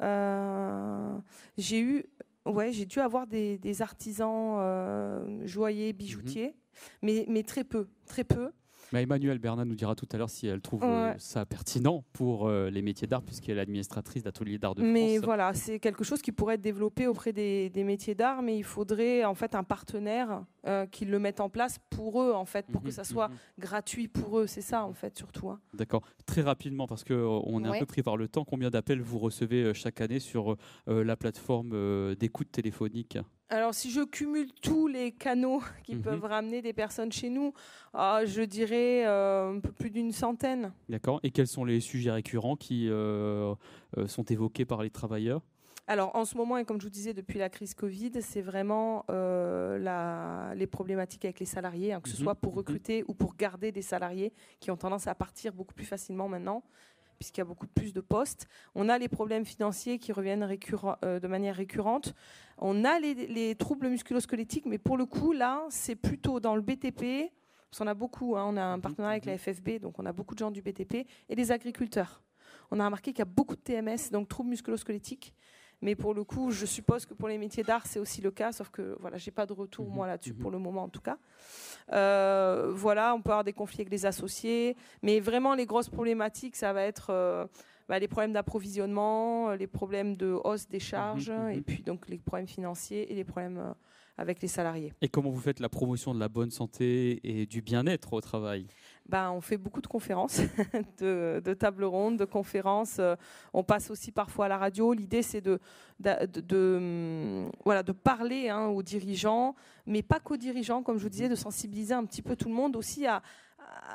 Mhm. j'ai eu Ouais, j'ai dû avoir des, artisans euh, joailliers, bijoutiers, mhm. mais, mais, très peu, très peu. Mais Emmanuel Bernard nous dira tout à l'heure si elle trouve euh, ça pertinent pour euh, les métiers d'art, puisqu'elle est administratrice d'ateliers d'art de France. Mais voilà, c'est quelque chose qui pourrait être développé auprès des, métiers d'art, mais il faudrait en fait un partenaire euh, qui le mette en place pour eux, en fait, pour que mhm, ça soit mhm, mhm. gratuit pour eux. C'est ça, en fait, surtout. Hein. D'accord. Très rapidement, parce qu'on est un peu pris par le temps, combien d'appels vous recevez chaque année sur la plateforme d'écoute téléphonique alors, si je cumule tous les canaux qui mhm. peuvent ramener des personnes chez nous, ah, je dirais euh, un peu plus d'une centaine. D'accord. Et quels sont les sujets récurrents qui euh, euh, sont évoqués par les travailleurs alors en ce moment, et comme je vous disais depuis la crise Covid, c'est vraiment les problématiques avec les salariés, hein, que ce mhm. soit pour mhm. recruter ou pour garder des salariés qui ont tendance à partir beaucoup plus facilement maintenant puisqu'il y a beaucoup plus de postes. On a les problèmes financiers qui reviennent euh, de manière récurrente. On a les, troubles musculosquelettiques, mais pour le coup, là, c'est plutôt dans le BTP, parce qu'on a beaucoup, hein, on a un mhm. partenariat avec la mhm. FFB, donc on a beaucoup de gens du BTP, et des agriculteurs. On a remarqué qu'il y a beaucoup de TMS, donc troubles musculosquelettiques, mais pour le coup, je suppose que pour les métiers d'art, c'est aussi le cas, sauf que voilà, j'ai pas de retour mhm. moi là-dessus mhm. pour le moment en tout cas. Euh, voilà, on peut avoir des conflits avec les associés, mais vraiment les grosses problématiques, ça va être euh, bah, les problèmes d'approvisionnement, euh, les problèmes de hausse des mhm, charges, et puis donc les problèmes financiers et les problèmes avec les salariés. Et comment vous faites la promotion de la bonne santé et du bien-être au travail ben, on fait beaucoup de conférences, de, tables rondes, de conférences. Euh, on passe aussi parfois à la radio. L'idée, c'est de, hum, voilà, de parler hein, aux dirigeants, mais pas qu'aux dirigeants, comme je vous disais, de sensibiliser un petit peu tout le monde aussi à,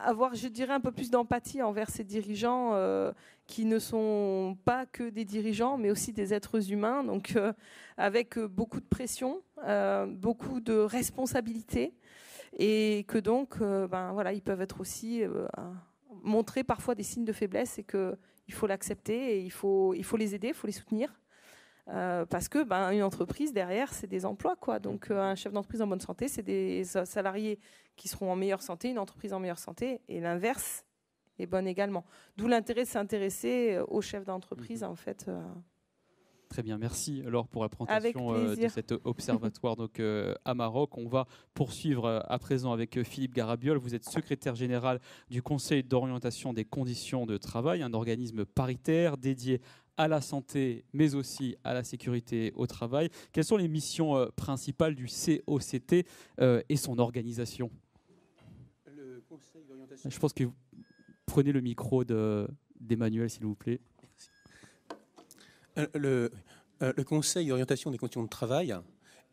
avoir, je dirais, un peu plus d'empathie envers ces dirigeants euh, qui ne sont pas que des dirigeants, mais aussi des êtres humains, donc euh, avec beaucoup de pression, beaucoup de responsabilités et que donc, euh, ben, voilà, ils peuvent être aussi euh, montrer parfois des signes de faiblesse et qu'il il faut l'accepter et il faut, il faut les aider, il faut les soutenir. Euh, parce que ben, une entreprise derrière, c'est des emplois. Quoi. Donc un chef d'entreprise en bonne santé, c'est des salariés qui seront en meilleure santé, une entreprise en meilleure santé, et l'inverse est bonne également. D'où l'intérêt de s'intéresser aux chefs d'entreprise, mhm. en fait. Très bien, merci Alors pour la présentation euh, de cet observatoire donc, euh, à Maroc. On va poursuivre euh, à présent avec Philippe Garabiol. Vous êtes secrétaire général du Conseil d'orientation des conditions de travail, un organisme paritaire dédié à la santé, mais aussi à la sécurité au travail. Quelles sont les missions principales du COCT et son organisation Je pense que vous prenez le micro d'Emmanuel, s'il vous plaît. Euh, euh, le, Conseil d'orientation des conditions de travail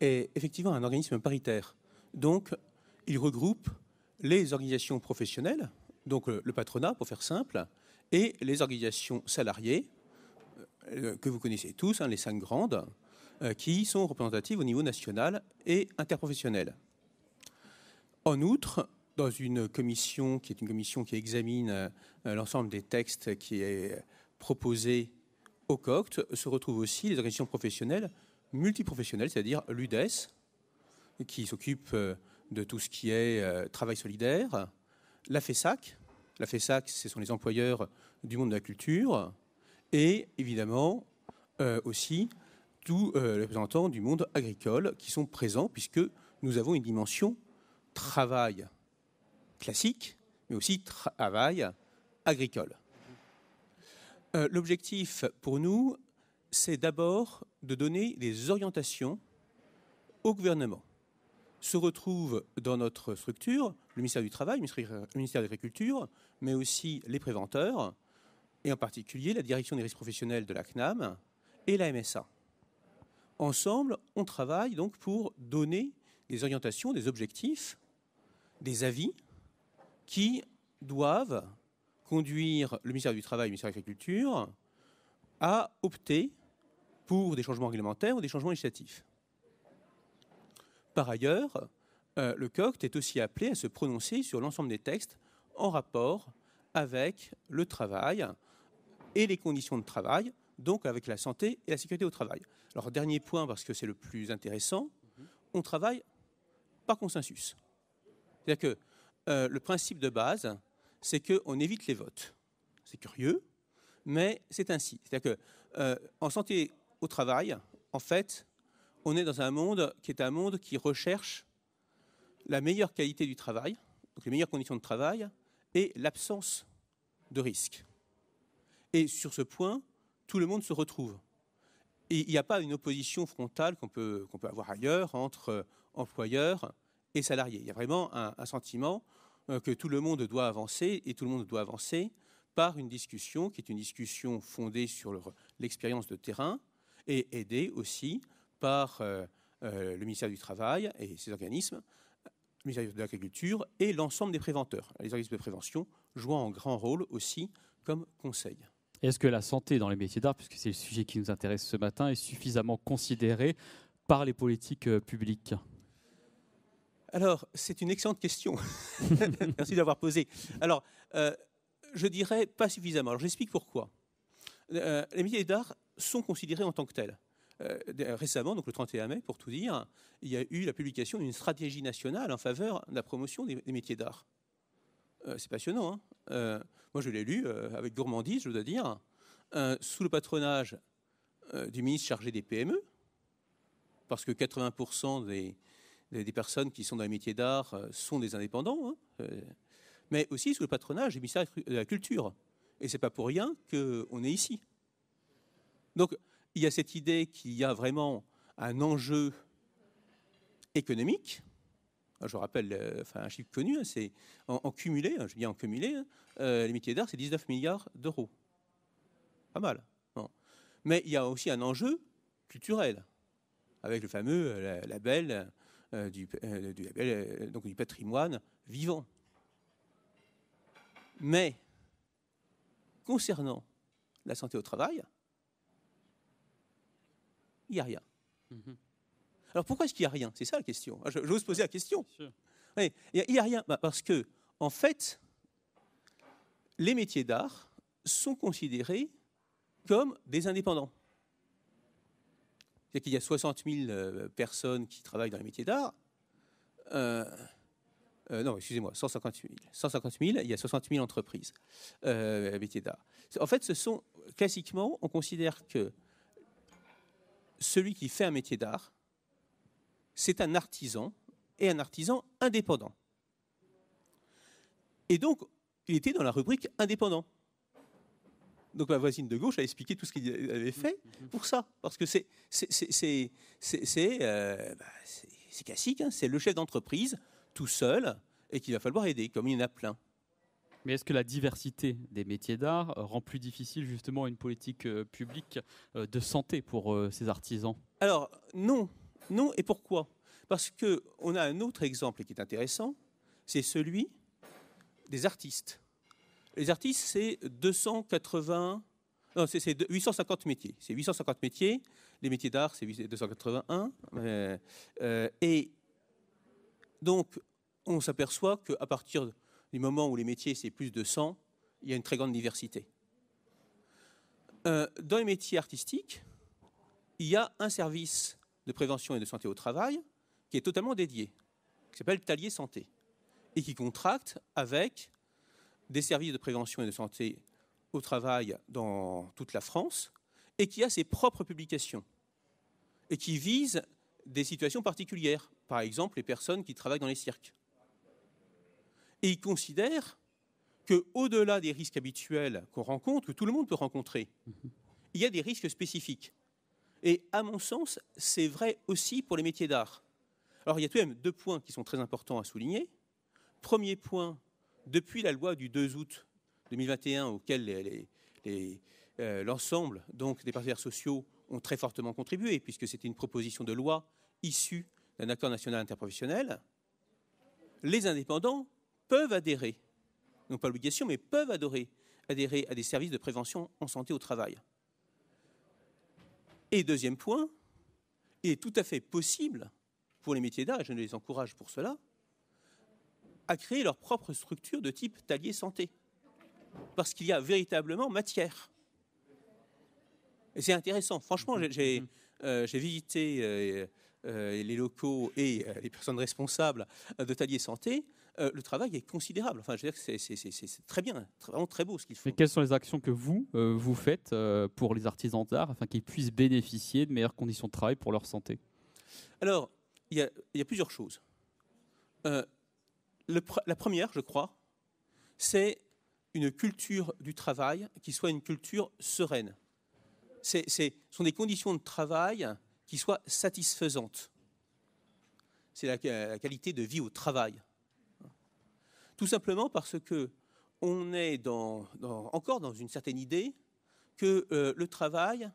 est effectivement un organisme paritaire. Donc, il regroupe les organisations professionnelles, donc euh, le patronat pour faire simple, et les organisations salariées, que vous connaissez tous, hein, les cinq grandes, qui sont représentatives au niveau national et interprofessionnel. En outre, dans une commission qui est une commission qui examine l'ensemble des textes qui est proposé au COCT se retrouvent aussi les organisations professionnelles multiprofessionnelles, c'est-à-dire l'UDES, qui s'occupe euh, de tout ce qui est euh, travail solidaire, la FESAC, la FESAC, ce sont les employeurs du monde de la culture, et évidemment euh, aussi tous les représentants du monde agricole qui sont présents, puisque nous avons une dimension travail classique, mais aussi travail agricole. Euh, l'objectif pour nous, c'est d'abord de donner des orientations au gouvernement. Se retrouvent dans notre structure le ministère du Travail, le ministère de l'Agriculture, mais aussi les préventeurs, et en particulier la direction des risques professionnels de la CNAM et la MSA. Ensemble, on travaille donc pour donner des orientations, des objectifs, des avis qui doivent conduire le ministère du Travail et le ministère de l'Agriculture à opter pour des changements réglementaires ou des changements législatifs. Par ailleurs, euh, le COCT est aussi appelé à se prononcer sur l'ensemble des textes en rapport avec le travail et les conditions de travail, donc avec la santé et la sécurité au travail. Alors, dernier point, parce que c'est le plus intéressant, on travaille par consensus. C'est-à-dire que euh, le principe de base, c'est qu'on évite les votes. C'est curieux, mais c'est ainsi. C'est-à-dire qu'en euh, santé au travail, en fait, on est dans un monde qui est un monde qui recherche la meilleure qualité du travail, donc les meilleures conditions de travail, et l'absence de risques. Et sur ce point, tout le monde se retrouve. Et il n'y a pas une opposition frontale qu'on peut, qu'on peut avoir ailleurs entre euh, employeurs et salariés. Il y a vraiment un sentiment euh, que tout le monde doit avancer, et tout le monde doit avancer par une discussion qui est une discussion fondée sur l'expérience de terrain et aidée aussi par euh, euh, le ministère du Travail et ses organismes, le ministère de l'Agriculture et l'ensemble des préventeurs. Les organismes de prévention jouent un grand rôle aussi comme conseil. Est-ce que la santé dans les métiers d'art, puisque c'est le sujet qui nous intéresse ce matin, est suffisamment considérée par les politiques publiques alors, c'est une excellente question. Merci d'avoir posé. Alors, euh, je dirais pas suffisamment. Alors, j'explique pourquoi. Euh, les métiers d'art sont considérés en tant que tels. Euh, récemment, donc le 31 mai, pour tout dire, il y a eu la publication d'une stratégie nationale en faveur de la promotion des, métiers d'art. c'est passionnant. Hein. moi, je l'ai lu avec gourmandise, je dois dire, sous le patronage du ministre chargé des PME, parce que 80% des, des personnes qui sont dans les métiers d'art euh, sont des indépendants, hein, euh, mais aussi sous le patronage du ministère de la Culture. Et c'est pas pour rien qu'on est ici. Donc, il y a cette idée qu'il y a vraiment un enjeu économique. Je rappelle euh, un chiffre connu, hein, c'est en, cumulé, hein, je dis en cumulé, les métiers d'art, c'est 19 milliards d'euros. Pas mal. Mais il y a aussi un enjeu culturel, avec le fameux label euh, du, euh, euh, donc du patrimoine vivant. Mais concernant la santé au travail, il n'y a rien. Mhm. Alors pourquoi est-ce qu'il n'y a rien C'est ça la question. Ah, j'ose poser la question. Il n'y a, rien. Bah, parce que, en fait, les métiers d'art sont considérés comme des indépendants. C'est-à-dire qu'il y a 60 000 euh, personnes qui travaillent dans les métiers d'art, euh, euh, non, excusez-moi, 150 000. 150 000, il y a 60 000 entreprises métiers d'art. En fait, ce sont classiquement, on considère que celui qui fait un métier d'art, c'est un artisan et un artisan indépendant. Et donc, il était dans la rubrique indépendant. Donc ma voisine de gauche a expliqué tout ce qu'il avait fait mhm. Mhm. pour ça, parce que c'est classique, c'est le chef d'entreprise tout seul et qu'il va falloir aider, comme il y en a plein. Mais est-ce que la diversité des métiers d'art rend plus difficile justement une politique euh, publique euh, de santé pour euh, ces artisans Alors non, non et pourquoi Parce qu'on a un autre exemple qui est intéressant, c'est celui des artistes. Les artistes, c'est 280, non, c'est 850 métiers. C'est 850 métiers. Les métiers d'art, c'est 281. Euh, euh, et donc, on s'aperçoit qu'à partir du moment où les métiers, c'est plus de 100, il y a une très grande diversité. Euh, dans les métiers artistiques, il y a un service de prévention et de santé au travail qui est totalement dédié, qui s'appelle Talier Santé, et qui contracte avec des services de prévention et de santé au travail dans toute la France et qui a ses propres publications et qui vise des situations particulières, par exemple les personnes qui travaillent dans les cirques. Et il considère qu'au-delà des risques habituels qu'on rencontre, que tout le monde peut rencontrer, mhm. il y a des risques spécifiques. Et à mon sens, c'est vrai aussi pour les métiers d'art. Alors il y a tout de même deux points qui sont très importants à souligner. Premier point, depuis la loi du 2 août 2021, auquel euh, l'ensemble des partenaires sociaux ont très fortement contribué, puisque c'était une proposition de loi issue d'un accord national interprofessionnel, les indépendants peuvent adhérer, non pas l'obligation, mais peuvent adhérer à des services de prévention en santé au travail. Et deuxième point, il est tout à fait possible pour les métiers d'art, je les encourage pour cela, à créer leur propre structure de type talier santé. Parce qu'il y a véritablement matière. Et c'est intéressant. Franchement, j'ai mhm. euh, visité euh, euh, les locaux et les personnes responsables de Talier Santé. le travail est considérable. Enfin, je veux dire que c'est très bien, vraiment très beau ce qu'ils font. Mais quelles sont les actions que vous, vous faites pour les artisans d'art afin qu'ils puissent bénéficier de meilleures conditions de travail pour leur santé Alors, il y, y, a plusieurs choses la première, je crois, c'est une culture du travail qui soit une culture sereine. Ce sont des conditions de travail qui soient satisfaisantes. C'est la, qualité de vie au travail. Tout simplement parce qu'on est encore dans une certaine idée que euh, le travail,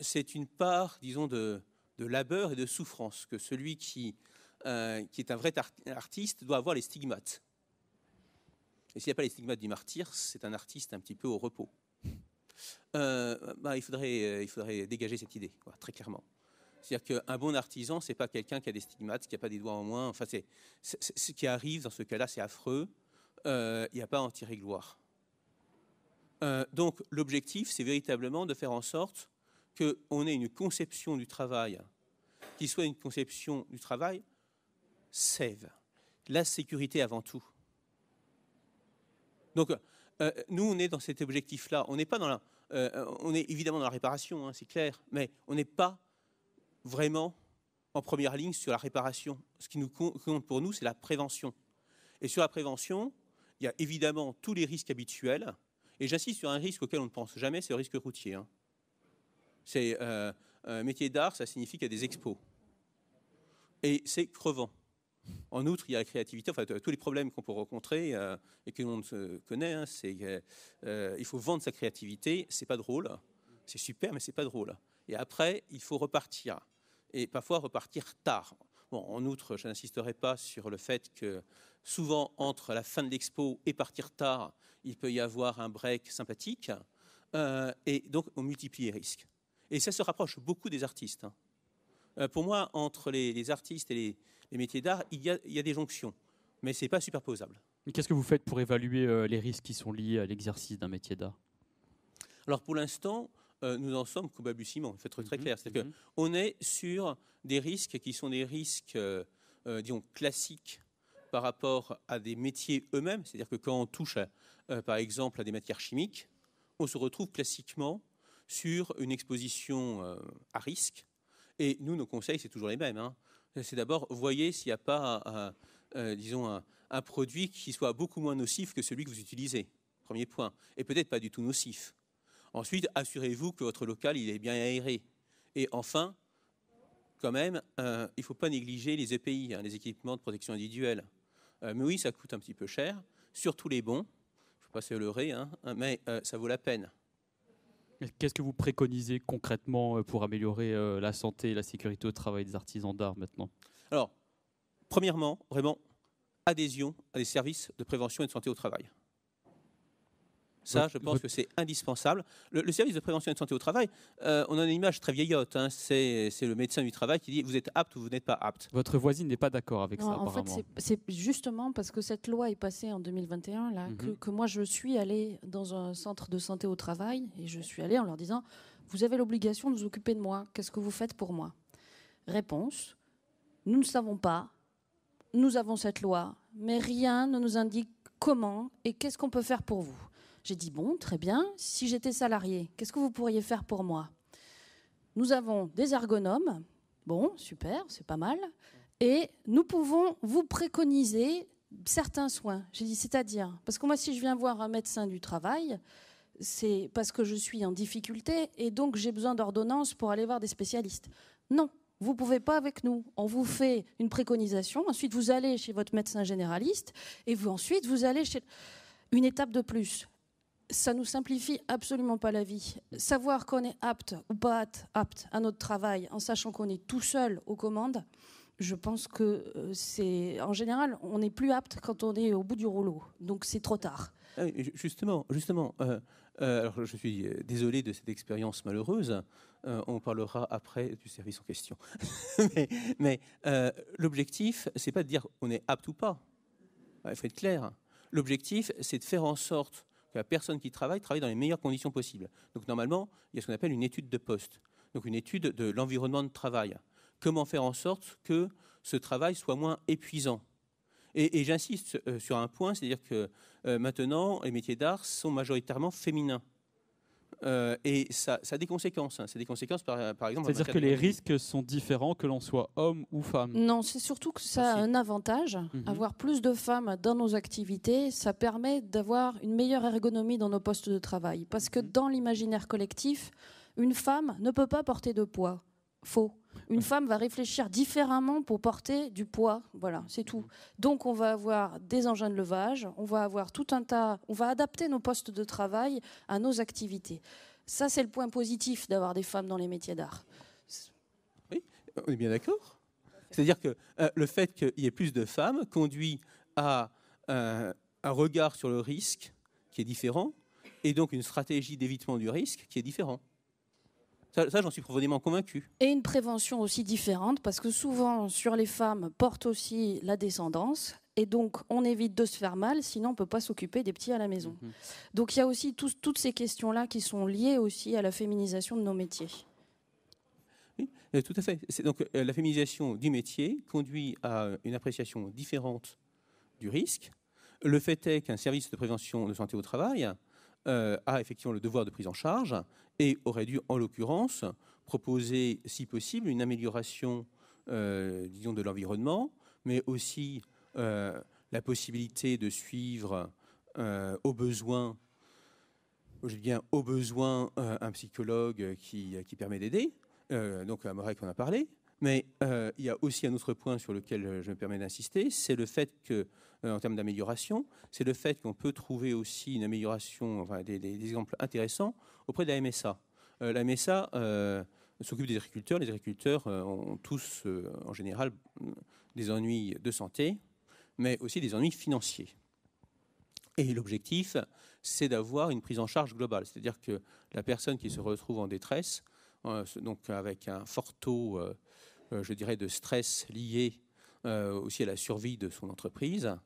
c'est une part, disons, de, de labeur et de souffrance, que celui qui euh, qui est un vrai artiste, doit avoir les stigmates. Et s'il n'y a pas les stigmates du martyr, c'est un artiste un petit peu au repos. Euh, bah, il, faudrait, euh, il faudrait dégager cette idée, très clairement. C'est-à-dire qu'un bon artisan, c'est pas quelqu'un qui a des stigmates, qui n'a pas des doigts en moins. Enfin, ce qui arrive dans ce cas-là, c'est affreux. Il n'y a pas à en tirer gloire. donc, l'objectif, c'est véritablement de faire en sorte qu'on ait une conception du travail qui soit une conception du travail save. La sécurité avant tout. Donc, euh, nous, on est dans cet objectif-là. On n'est pas dans la, euh, on est évidemment dans la réparation, hein, c'est clair, mais on n'est pas vraiment en première ligne sur la réparation. Ce qui nous compte pour nous, c'est la prévention. Et sur la prévention, il y a évidemment tous les risques habituels. Et j'insiste sur un risque auquel on ne pense jamais, c'est le risque routier. Hein. C'est euh, un métier d'art, ça signifie qu'il y a des expos. Et c'est crevant. En outre, il y a la créativité, enfin tous les problèmes qu'on peut rencontrer euh, et que l'on connaît, hein, c'est qu'il euh, il faut vendre sa créativité, c'est pas drôle, c'est super, mais c'est pas drôle. Et après, il faut repartir, et parfois repartir tard. Bon, en outre, je n'insisterai pas sur le fait que souvent entre la fin de l'expo et partir tard, il peut y avoir un break sympathique, euh, et donc on multiplie les risques. Et ça se rapproche beaucoup des artistes. Hein. pour moi, entre les artistes et les les métiers d'art, il, y a, des jonctions, mais ce n'est pas superposable. Qu'est-ce que vous faites pour évaluer euh, les risques qui sont liés à l'exercice d'un métier d'art Alors pour l'instant, euh, nous en sommes qu'au balbutiement, il faut être très mhm, clair. cest mhm. est sur des risques qui sont des risques, euh, disons, classiques par rapport à des métiers eux-mêmes. C'est-à-dire que quand on touche, par exemple, à des matières chimiques, on se retrouve classiquement sur une exposition à risque. Et nous, nos conseils, c'est toujours les mêmes. Hein c'est d'abord voyez s'il n'y a pas, un, euh, disons, un, produit qui soit beaucoup moins nocif que celui que vous utilisez. Premier point. Et peut-être pas du tout nocif. Ensuite, assurez-vous que votre local il est bien aéré. Et enfin, quand même, euh, il ne faut pas négliger les EPI, hein, les équipements de protection individuelle. Euh, mais oui, ça coûte un petit peu cher, surtout les bons. Il ne faut pas se leurrer, hein, mais ça vaut la peine. Qu'est-ce que vous préconisez concrètement euh, pour améliorer euh, la santé et la sécurité au travail des artisans d'art maintenant Alors, premièrement, vraiment, adhésion à des services de prévention et de santé au travail. Ça, je pense que c'est indispensable. Le, service de prévention et de santé au travail, euh, on a une image très vieillotte. Hein. c'est le médecin du travail qui dit vous êtes apte ou vous n'êtes pas apte. Votre voisine n'est pas d'accord avec ça, en fait, c'est justement parce que cette loi est passée en 2021 là, mm-hmm. que, que, moi je suis allée dans un centre de santé au travail et je suis allée en leur disant vous avez l'obligation de vous occuper de moi. Qu'est-ce que vous faites pour moi Réponse nous ne savons pas. Nous avons cette loi, mais rien ne nous indique comment et qu'est-ce qu'on peut faire pour vous. J'ai dit, bon, très bien, si j'étais salarié, qu'est-ce que vous pourriez faire pour moi Nous avons des ergonomes, bon, super, c'est pas mal, et nous pouvons vous préconiser certains soins. J'ai dit, c'est-à-dire, parce que moi, si je viens voir un médecin du travail, c'est parce que je suis en difficulté et donc j'ai besoin d'ordonnance pour aller voir des spécialistes. Non, vous ne pouvez pas avec nous. On vous fait une préconisation, ensuite vous allez chez votre médecin généraliste et vous ensuite vous allez chez une étape de plus ça nous simplifie absolument pas la vie. Savoir qu'on est apte ou pas apte à notre travail en sachant qu'on est tout seul aux commandes, je pense que euh, c'est en général, on n'est plus apte quand on est au bout du rouleau. Donc c'est trop tard. Ah justement, justement. Euh, euh, je suis désolé de cette expérience malheureuse. on parlera après du service en question. mais, mais l'objectif, c'est pas de dire on est apte ou pas. Ah, il faut être clair. L'objectif, c'est de faire en sorte que la personne qui travaille travaille dans les meilleures conditions possibles. Donc normalement, il y a ce qu'on appelle une étude de poste, donc une étude de l'environnement de travail. Comment faire en sorte que ce travail soit moins épuisant Et, j'insiste euh, sur un point, c'est-à-dire que euh, maintenant, les métiers d'art sont majoritairement féminins. Euh, et ça, a des conséquences. Hein. C'est des conséquences, par, exemple. C'est-à-dire que les risques sont différents que l'on soit homme ou femme. Non, c'est surtout que ça a ah, un avantage. Mhm. Avoir plus de femmes dans nos activités, ça permet d'avoir une meilleure ergonomie dans nos postes de travail. Parce que mhm. dans l'imaginaire collectif, une femme ne peut pas porter de poids. Faux. Une femme va réfléchir différemment pour porter du poids. Voilà, c'est tout. Donc on va avoir des engins de levage, on va avoir tout un tas, on va adapter nos postes de travail à nos activités. Ça, c'est le point positif d'avoir des femmes dans les métiers d'art. Oui, on est bien d'accord. C'est-à-dire que euh, le fait qu'il y ait plus de femmes conduit à euh, un regard sur le risque qui est différent et donc une stratégie d'évitement du risque qui est différente. Ça, j'en suis profondément convaincu. Et une prévention aussi différente, parce que souvent, sur les femmes, porte aussi la descendance. Et donc, on évite de se faire mal, sinon on ne peut pas s'occuper des petits à la maison. Mhm. Donc, il y a aussi toutes ces questions-là qui sont liées aussi à la féminisation de nos métiers. Oui, euh, tout à fait. donc euh, la féminisation du métier conduit à une appréciation différente du risque. Le fait est qu'un service de prévention de santé au travail euh, a effectivement le devoir de prise en charge et aurait dû, en l'occurrence, proposer, si possible, une amélioration, euh, disons, de l'environnement, mais aussi euh, la possibilité de suivre au besoin, au besoin, un psychologue qui, permet d'aider. donc à Morec, a parlé. Mais euh, il y a aussi un autre point sur lequel euh, je me permets d'insister, c'est le fait que, euh, en termes d'amélioration, c'est le fait qu'on peut trouver aussi une amélioration, des, exemples intéressants auprès de la MSA. la MSA s'occupe des agriculteurs. Les agriculteurs ont tous, en général, mm, des ennuis de santé, mais aussi des ennuis financiers. Et l'objectif, c'est d'avoir une prise en charge globale, c'est-à-dire que la personne qui se retrouve en détresse, donc avec un fort taux euh, je dirais, de stress lié euh, aussi à la survie de son entreprise.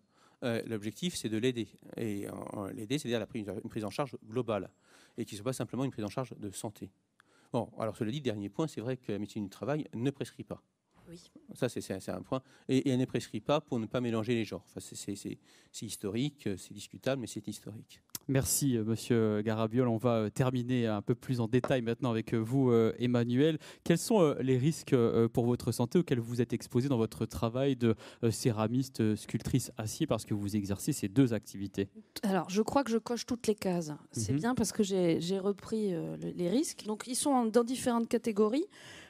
Euh, l'objectif, c'est de l'aider. Et l'aider, c'est-à-dire la prise, une prise en charge globale, et qui ne soit pas simplement une prise en charge de santé. Bon, alors cela dit, dernier point, c'est vrai que la médecine du travail ne prescrit pas. Oui. Ça, c'est un point. Et, elle ne prescrit pas pour ne pas mélanger les genres. c'est historique, c'est discutable, mais c'est historique. Merci, euh, monsieur Garabiol. On va euh, terminer un peu plus en détail maintenant avec euh, vous, Emmanuel. Quels sont les risques pour votre santé auxquels vous êtes exposé dans votre travail de céramiste, sculptrice acier, parce que vous exercez ces deux activités Alors, je crois que je coche toutes les cases. C'est mhm. bien parce que j'ai repris les risques. Donc, ils sont dans différentes catégories.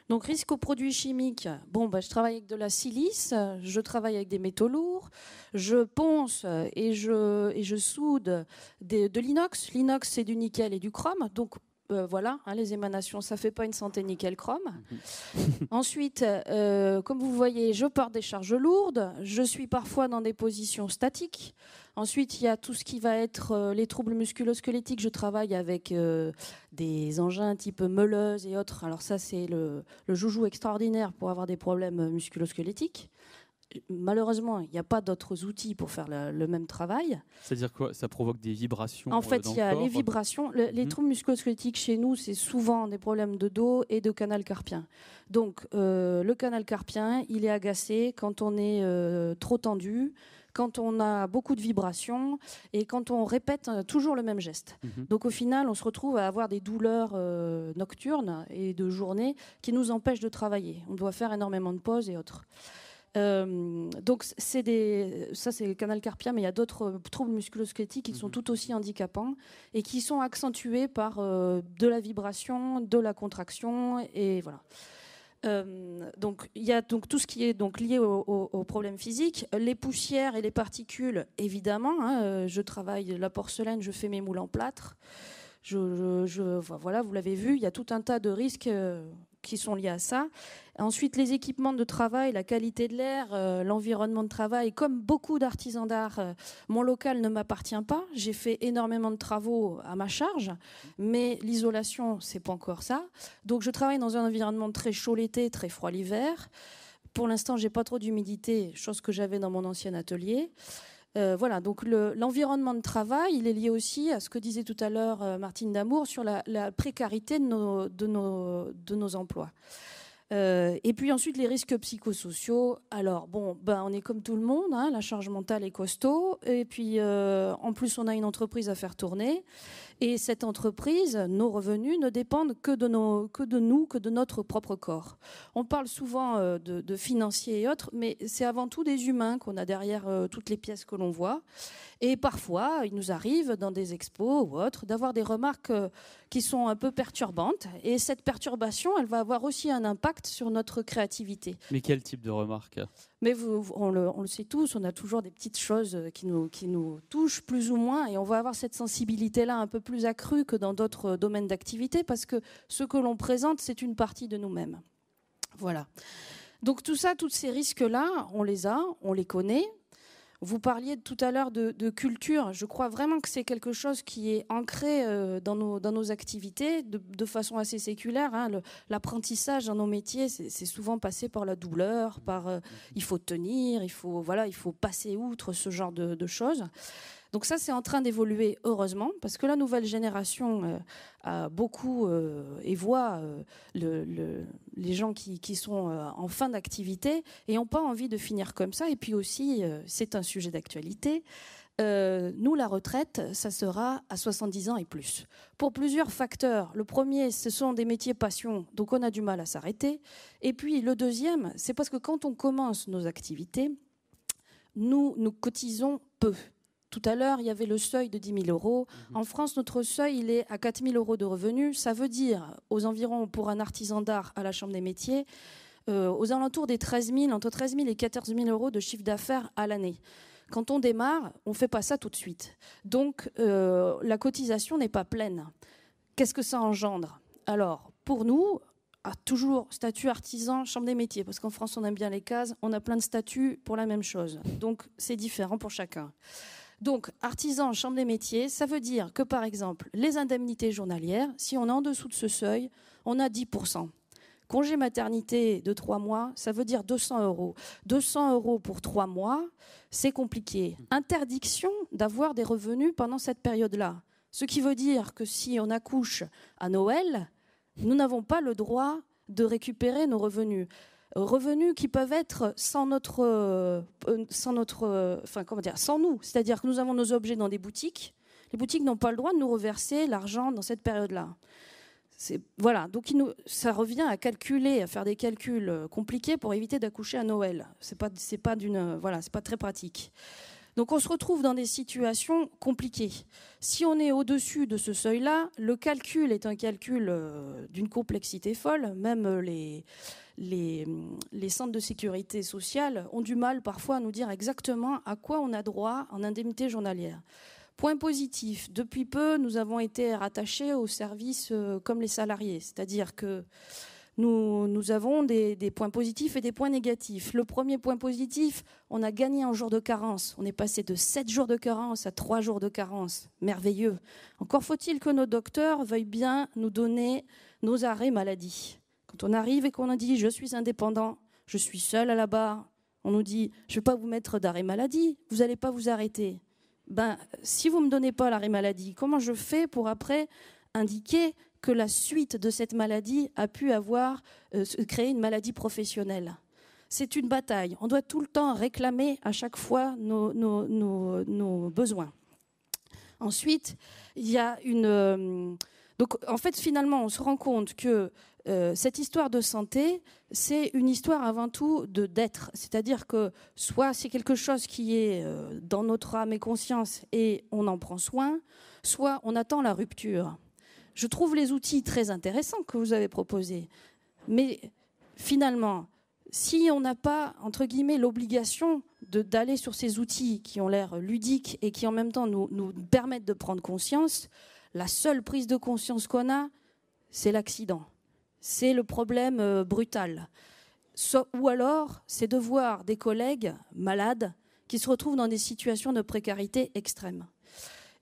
Donc risque aux produits chimiques, bon, bah, je travaille avec de la silice, je travaille avec des métaux lourds, je ponce et je, soude de l'inox. L'inox, c'est du nickel et du chrome. Donc euh, voilà, hein, les émanations, ça ne fait pas une santé nickel chrome. Mhm. Ensuite, euh, comme vous voyez, je pars des charges lourdes, je suis parfois dans des positions statiques, Ensuite, il y a tout ce qui va être euh, les troubles musculosquelettiques. Je travaille avec euh, des engins un petit peu meuleuses et autres. Alors ça, c'est le, joujou extraordinaire pour avoir des problèmes musculosquelettiques. malheureusement, il n'y a pas d'autres outils pour faire le, même travail. C'est-à-dire quoi Ça provoque des vibrations En euh, fait, il y a les vibrations. les mhm. troubles musculosquelettiques chez nous, c'est souvent des problèmes de dos et de canal carpien. Donc, le canal carpien, il est agacé quand on est trop tendu quand on a beaucoup de vibrations et quand on répète euh, toujours le même geste. Mhm. Donc au final, on se retrouve à avoir des douleurs euh, nocturnes et de journée qui nous empêchent de travailler. On doit faire énormément de pauses et autres. Euh, donc c'est des, ça c'est le canal carpien, mais il y a d'autres troubles musculosquelettiques qui sont mhm. tout aussi handicapants et qui sont accentués par de la vibration, de la contraction et voilà. Euh, donc il y a donc tout ce qui est donc lié aux problèmes physiques, les poussières et les particules, évidemment. Hein, euh, je travaille la porcelaine, je fais mes moules en plâtre. voilà, vous l'avez vu, il y a tout un tas de risques. Euh, qui sont liés à ça. Ensuite, les équipements de travail, la qualité de l'air, euh, l'environnement de travail. Comme beaucoup d'artisans d'art, euh, mon local ne m'appartient pas. J'ai fait énormément de travaux à ma charge, mais l'isolation, c'est pas encore ça. Donc, je travaille dans un environnement très chaud l'été, très froid l'hiver. Pour l'instant, j'ai pas trop d'humidité, chose que j'avais dans mon ancien atelier. Euh, voilà, donc l'environnement de travail, il est lié aussi à ce que disait tout à l'heure euh, Martine Damour sur la, précarité de nos, emplois. Euh, et puis ensuite, les risques psychosociaux. Alors, bon, ben, on est comme tout le monde, hein, la charge mentale est costaud, et puis en plus, on a une entreprise à faire tourner. Et cette entreprise, nos revenus ne dépendent que de, nous, que de notre propre corps. On parle souvent euh, de financiers et autres, mais c'est avant tout des humains qu'on a derrière euh, toutes les pièces que l'on voit. Et parfois, il nous arrive dans des expos ou autres d'avoir des remarques euh, qui sont un peu perturbantes. Et cette perturbation, elle va avoir aussi un impact sur notre créativité. Mais quel type de remarques Mais vous, on, le, on, le, sait tous, on a toujours des petites choses euh, qui nous, qui nous touchent plus ou moins. Et on va avoir cette sensibilité-là un peu plus accrue que dans d'autres euh, domaines d'activité, parce que ce que l'on présente, c'est une partie de nous-mêmes. Voilà. Donc tout ça, tous ces risques-là, on les a, on les connaît, vous parliez tout à l'heure de, culture. Je crois vraiment que c'est quelque chose qui est ancré euh, dans, nos, activités de, façon assez séculaire. Hein. L'apprentissage dans nos métiers, c'est souvent passé par la douleur, par euh, il faut tenir, il faut voilà, il faut passer outre ce genre de choses. Donc ça, c'est en train d'évoluer, heureusement, parce que la nouvelle génération euh, a beaucoup euh, et voit euh, les gens qui, qui sont en fin d'activité et n'ont pas envie de finir comme ça. Et puis aussi, c'est un sujet d'actualité. nous, la retraite, ça sera à 70 ans et plus. Pour plusieurs facteurs. Le premier, ce sont des métiers passion, donc on a du mal à s'arrêter. Et puis le deuxième, c'est parce que quand on commence nos activités, nous, nous cotisons peu. Tout à l'heure, il y avait le seuil de 10 000 euros. Mhm. En France, notre seuil, il est à 4 000 euros de revenus. Ça veut dire, aux environs, pour un artisan d'art à la Chambre des métiers, euh, aux alentours des 13 000, entre 13 000 et 14 000 euros de chiffre d'affaires à l'année. Quand on démarre, on ne fait pas ça tout de suite. Donc, euh, la cotisation n'est pas pleine. Qu'est-ce que ça engendre Alors, pour nous, toujours statut artisan, chambre des métiers, parce qu'en France, on aime bien les cases, on a plein de statuts pour la même chose. Donc, c'est différent pour chacun. Donc, artisan, chambre des métiers, ça veut dire que, par exemple, les indemnités journalières, si on est en dessous de ce seuil, on a 10%. Congé maternité de 3 mois, ça veut dire 200 euros. 200 euros pour 3 mois, c'est compliqué. Interdiction d'avoir des revenus pendant cette période-là. Ce qui veut dire que si on accouche à Noël, nous n'avons pas le droit de récupérer nos revenus revenus qui peuvent être sans notre, euh, euh, sans notre, euh, enfin comment dire, sans nous. C'est-à-dire que nous avons nos objets dans des boutiques. Les boutiques n'ont pas le droit de nous reverser l'argent dans cette période-là. Voilà, donc nous, ça revient à calculer, à faire des calculs compliqués pour éviter d'accoucher à Noël. C'est pas, c'est pas d'une, voilà, c'est pas très pratique. Donc on se retrouve dans des situations compliquées. Si on est au-dessus de ce seuil-là, le calcul est un calcul d'une complexité folle. Même les, Mm, les, centres de sécurité sociale ont du mal parfois à nous dire exactement à quoi on a droit en indemnité journalière. Point positif, depuis peu, nous avons été rattachés aux services euh, comme les salariés, c'est-à-dire que nous, avons des, des, points positifs et des points négatifs. Le premier point positif, on a gagné en jour de carence. On est passé de 7 jours de carence à 3 jours de carence. Merveilleux. Encore faut-il que nos docteurs veuillent bien nous donner nos arrêts maladie on arrive et qu'on a dit je suis indépendant, je suis seul à la barre, on nous dit je ne vais pas vous mettre d'arrêt maladie, vous n'allez pas vous arrêter. Ben, si vous ne me donnez pas l'arrêt maladie, comment je fais pour après indiquer que la suite de cette maladie a pu avoir euh, créé une maladie professionnelle C'est une bataille. On doit tout le temps réclamer à chaque fois nos, besoins. Ensuite, il y a une. Euh, donc, en fait, finalement, on se rend compte que euh, cette histoire de santé, c'est une histoire avant tout de d'être. C'est-à-dire que soit c'est quelque chose qui est euh, dans notre âme et conscience et on en prend soin, soit on attend la rupture. Je trouve les outils très intéressants que vous avez proposés. Mais finalement, si on n'a pas, entre guillemets, l'obligation d'aller sur ces outils qui ont l'air ludiques et qui en même temps nous, permettent de prendre conscience, la seule prise de conscience qu'on a, c'est l'accident c'est le problème euh, brutal. ou alors, c'est de voir des collègues malades qui se retrouvent dans des situations de précarité extrême.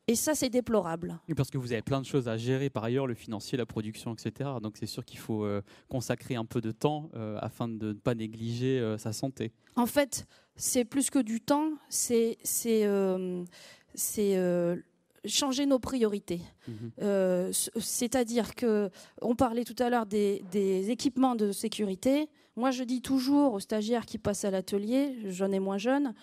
Et ça, c'est déplorable. parce que vous avez plein de choses à gérer par ailleurs, le financier, la production, etc. Donc c'est sûr qu'il faut euh, consacrer un peu de temps euh, afin de ne pas négliger sa santé. En fait, c'est plus que du temps, c'est changer nos priorités. Mhm. Euh, c'est-à-dire que on parlait tout à l'heure des, équipements de sécurité. Moi, je dis toujours aux stagiaires qui passent à l'atelier, jeunes et moins jeunes,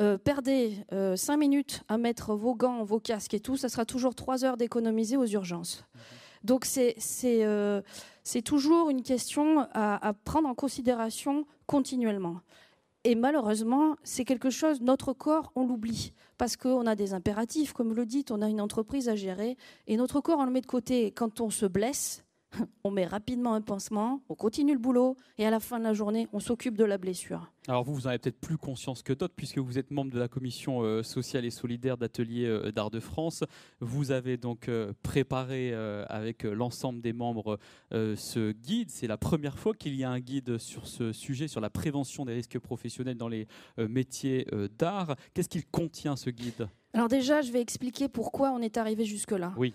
euh, perdez euh, cinq minutes à mettre vos gants, vos casques et tout, ça sera toujours trois heures d'économiser aux urgences. Mhm. Donc c'est toujours une question à, prendre en considération continuellement. Et malheureusement, c'est quelque chose, notre corps, on l'oublie parce qu'on a des impératifs, comme vous le dites, on a une entreprise à gérer, et notre corps, on le met de côté. Quand on se blesse, on met rapidement un pansement, on continue le boulot, et à la fin de la journée, on s'occupe de la blessure. Alors vous, vous en avez peut-être plus conscience que d'autres, puisque vous êtes membre de la commission euh, sociale et solidaire d'Atelier euh, d'Art de France. Vous avez donc euh, préparé avec l'ensemble des membres ce guide. C'est la première fois qu'il y a un guide sur ce sujet, sur la prévention des risques professionnels dans les métiers d'art. Qu'est-ce qu'il contient, ce guide Alors déjà, je vais expliquer pourquoi on est arrivé jusque-là. Oui.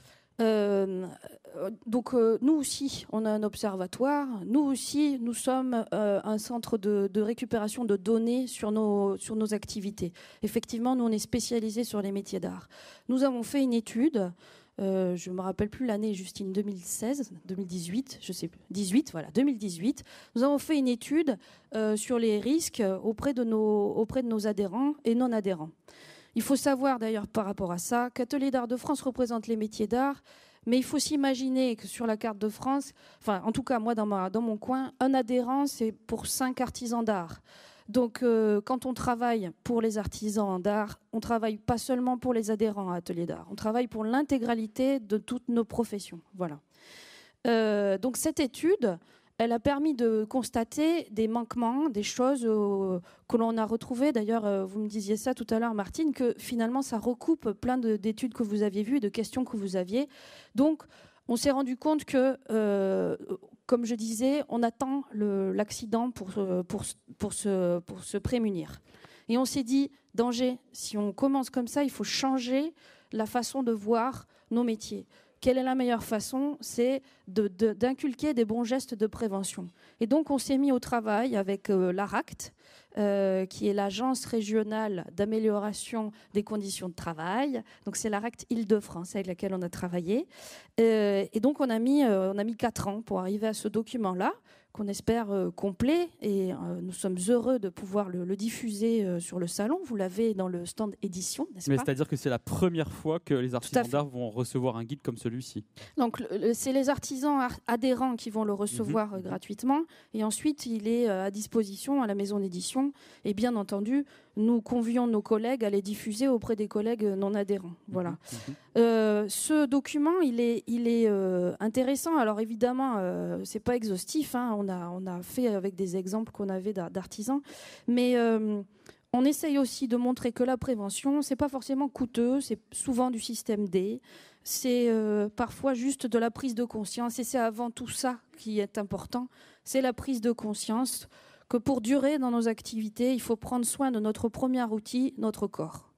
Euh, donc euh, nous aussi, on a un observatoire. Nous aussi, nous sommes euh, un centre de, récupération de données sur nos, sur nos activités. Effectivement, nous, on est spécialisé sur les métiers d'art. Nous avons fait une étude. je ne me rappelle plus l'année, Justine, 2016, 2018, je sais plus, 18, voilà, 2018. Nous avons fait une étude sur les risques auprès de, nos, auprès de nos adhérents et non adhérents. Il faut savoir d'ailleurs par rapport à ça qu'Atelier d'art de France représente les métiers d'art mais il faut s'imaginer que sur la carte de France, enfin, en tout cas, moi, dans, mon coin, un adhérent, c'est pour cinq artisans d'art. Donc, euh, quand on travaille pour les artisans d'art, on travaille pas seulement pour les adhérents à Atelier d'art, on travaille pour l'intégralité de toutes nos professions. Voilà. Euh, donc, cette étude, elle a permis de constater des manquements, des choses euh, que l'on a retrouvées. D'ailleurs, euh, vous me disiez ça tout à l'heure, Martine, que finalement, ça recoupe plein d'études que vous aviez vues, de questions que vous aviez. Donc, on s'est rendu compte que, euh, comme je disais, on attend l'accident pour se prémunir. Et on s'est dit, danger, si on commence comme ça, il faut changer la façon de voir nos métiers quelle est la meilleure façon C'est d'inculquer des bons gestes de prévention. Et donc, on s'est mis au travail avec euh, l'ARACT, euh, qui est l'Agence régionale d'amélioration des conditions de travail. Donc, c'est l'ARACT Île-de-France avec laquelle on a travaillé. Euh, et donc, on a mis, on a mis ans pour arriver à ce document-là qu'on espère euh, complet et euh, nous sommes heureux de pouvoir le, diffuser euh, sur le salon. Vous l'avez dans le stand édition, nest c'est-à-dire que c'est la première fois que les artisans d'art vont recevoir un guide comme celui-ci. Donc c'est les artisans adhérents qui vont le recevoir mhm. gratuitement et ensuite il est à disposition à la maison d'édition et bien entendu nous convions nos collègues à les diffuser auprès des collègues non adhérents. Voilà. Mhm. Mhm. Euh, ce document, il est, il est euh, intéressant. Alors évidemment, euh, c'est pas exhaustif. Hein. On, a, on a fait avec des exemples qu'on avait d'artisans, mais on essaye aussi de montrer que la prévention, c'est pas forcément coûteux. C'est souvent du système D. C'est parfois juste de la prise de conscience. Et c'est avant tout ça qui est important. C'est la prise de conscience que pour durer dans nos activités, il faut prendre soin de notre premier outil, notre corps.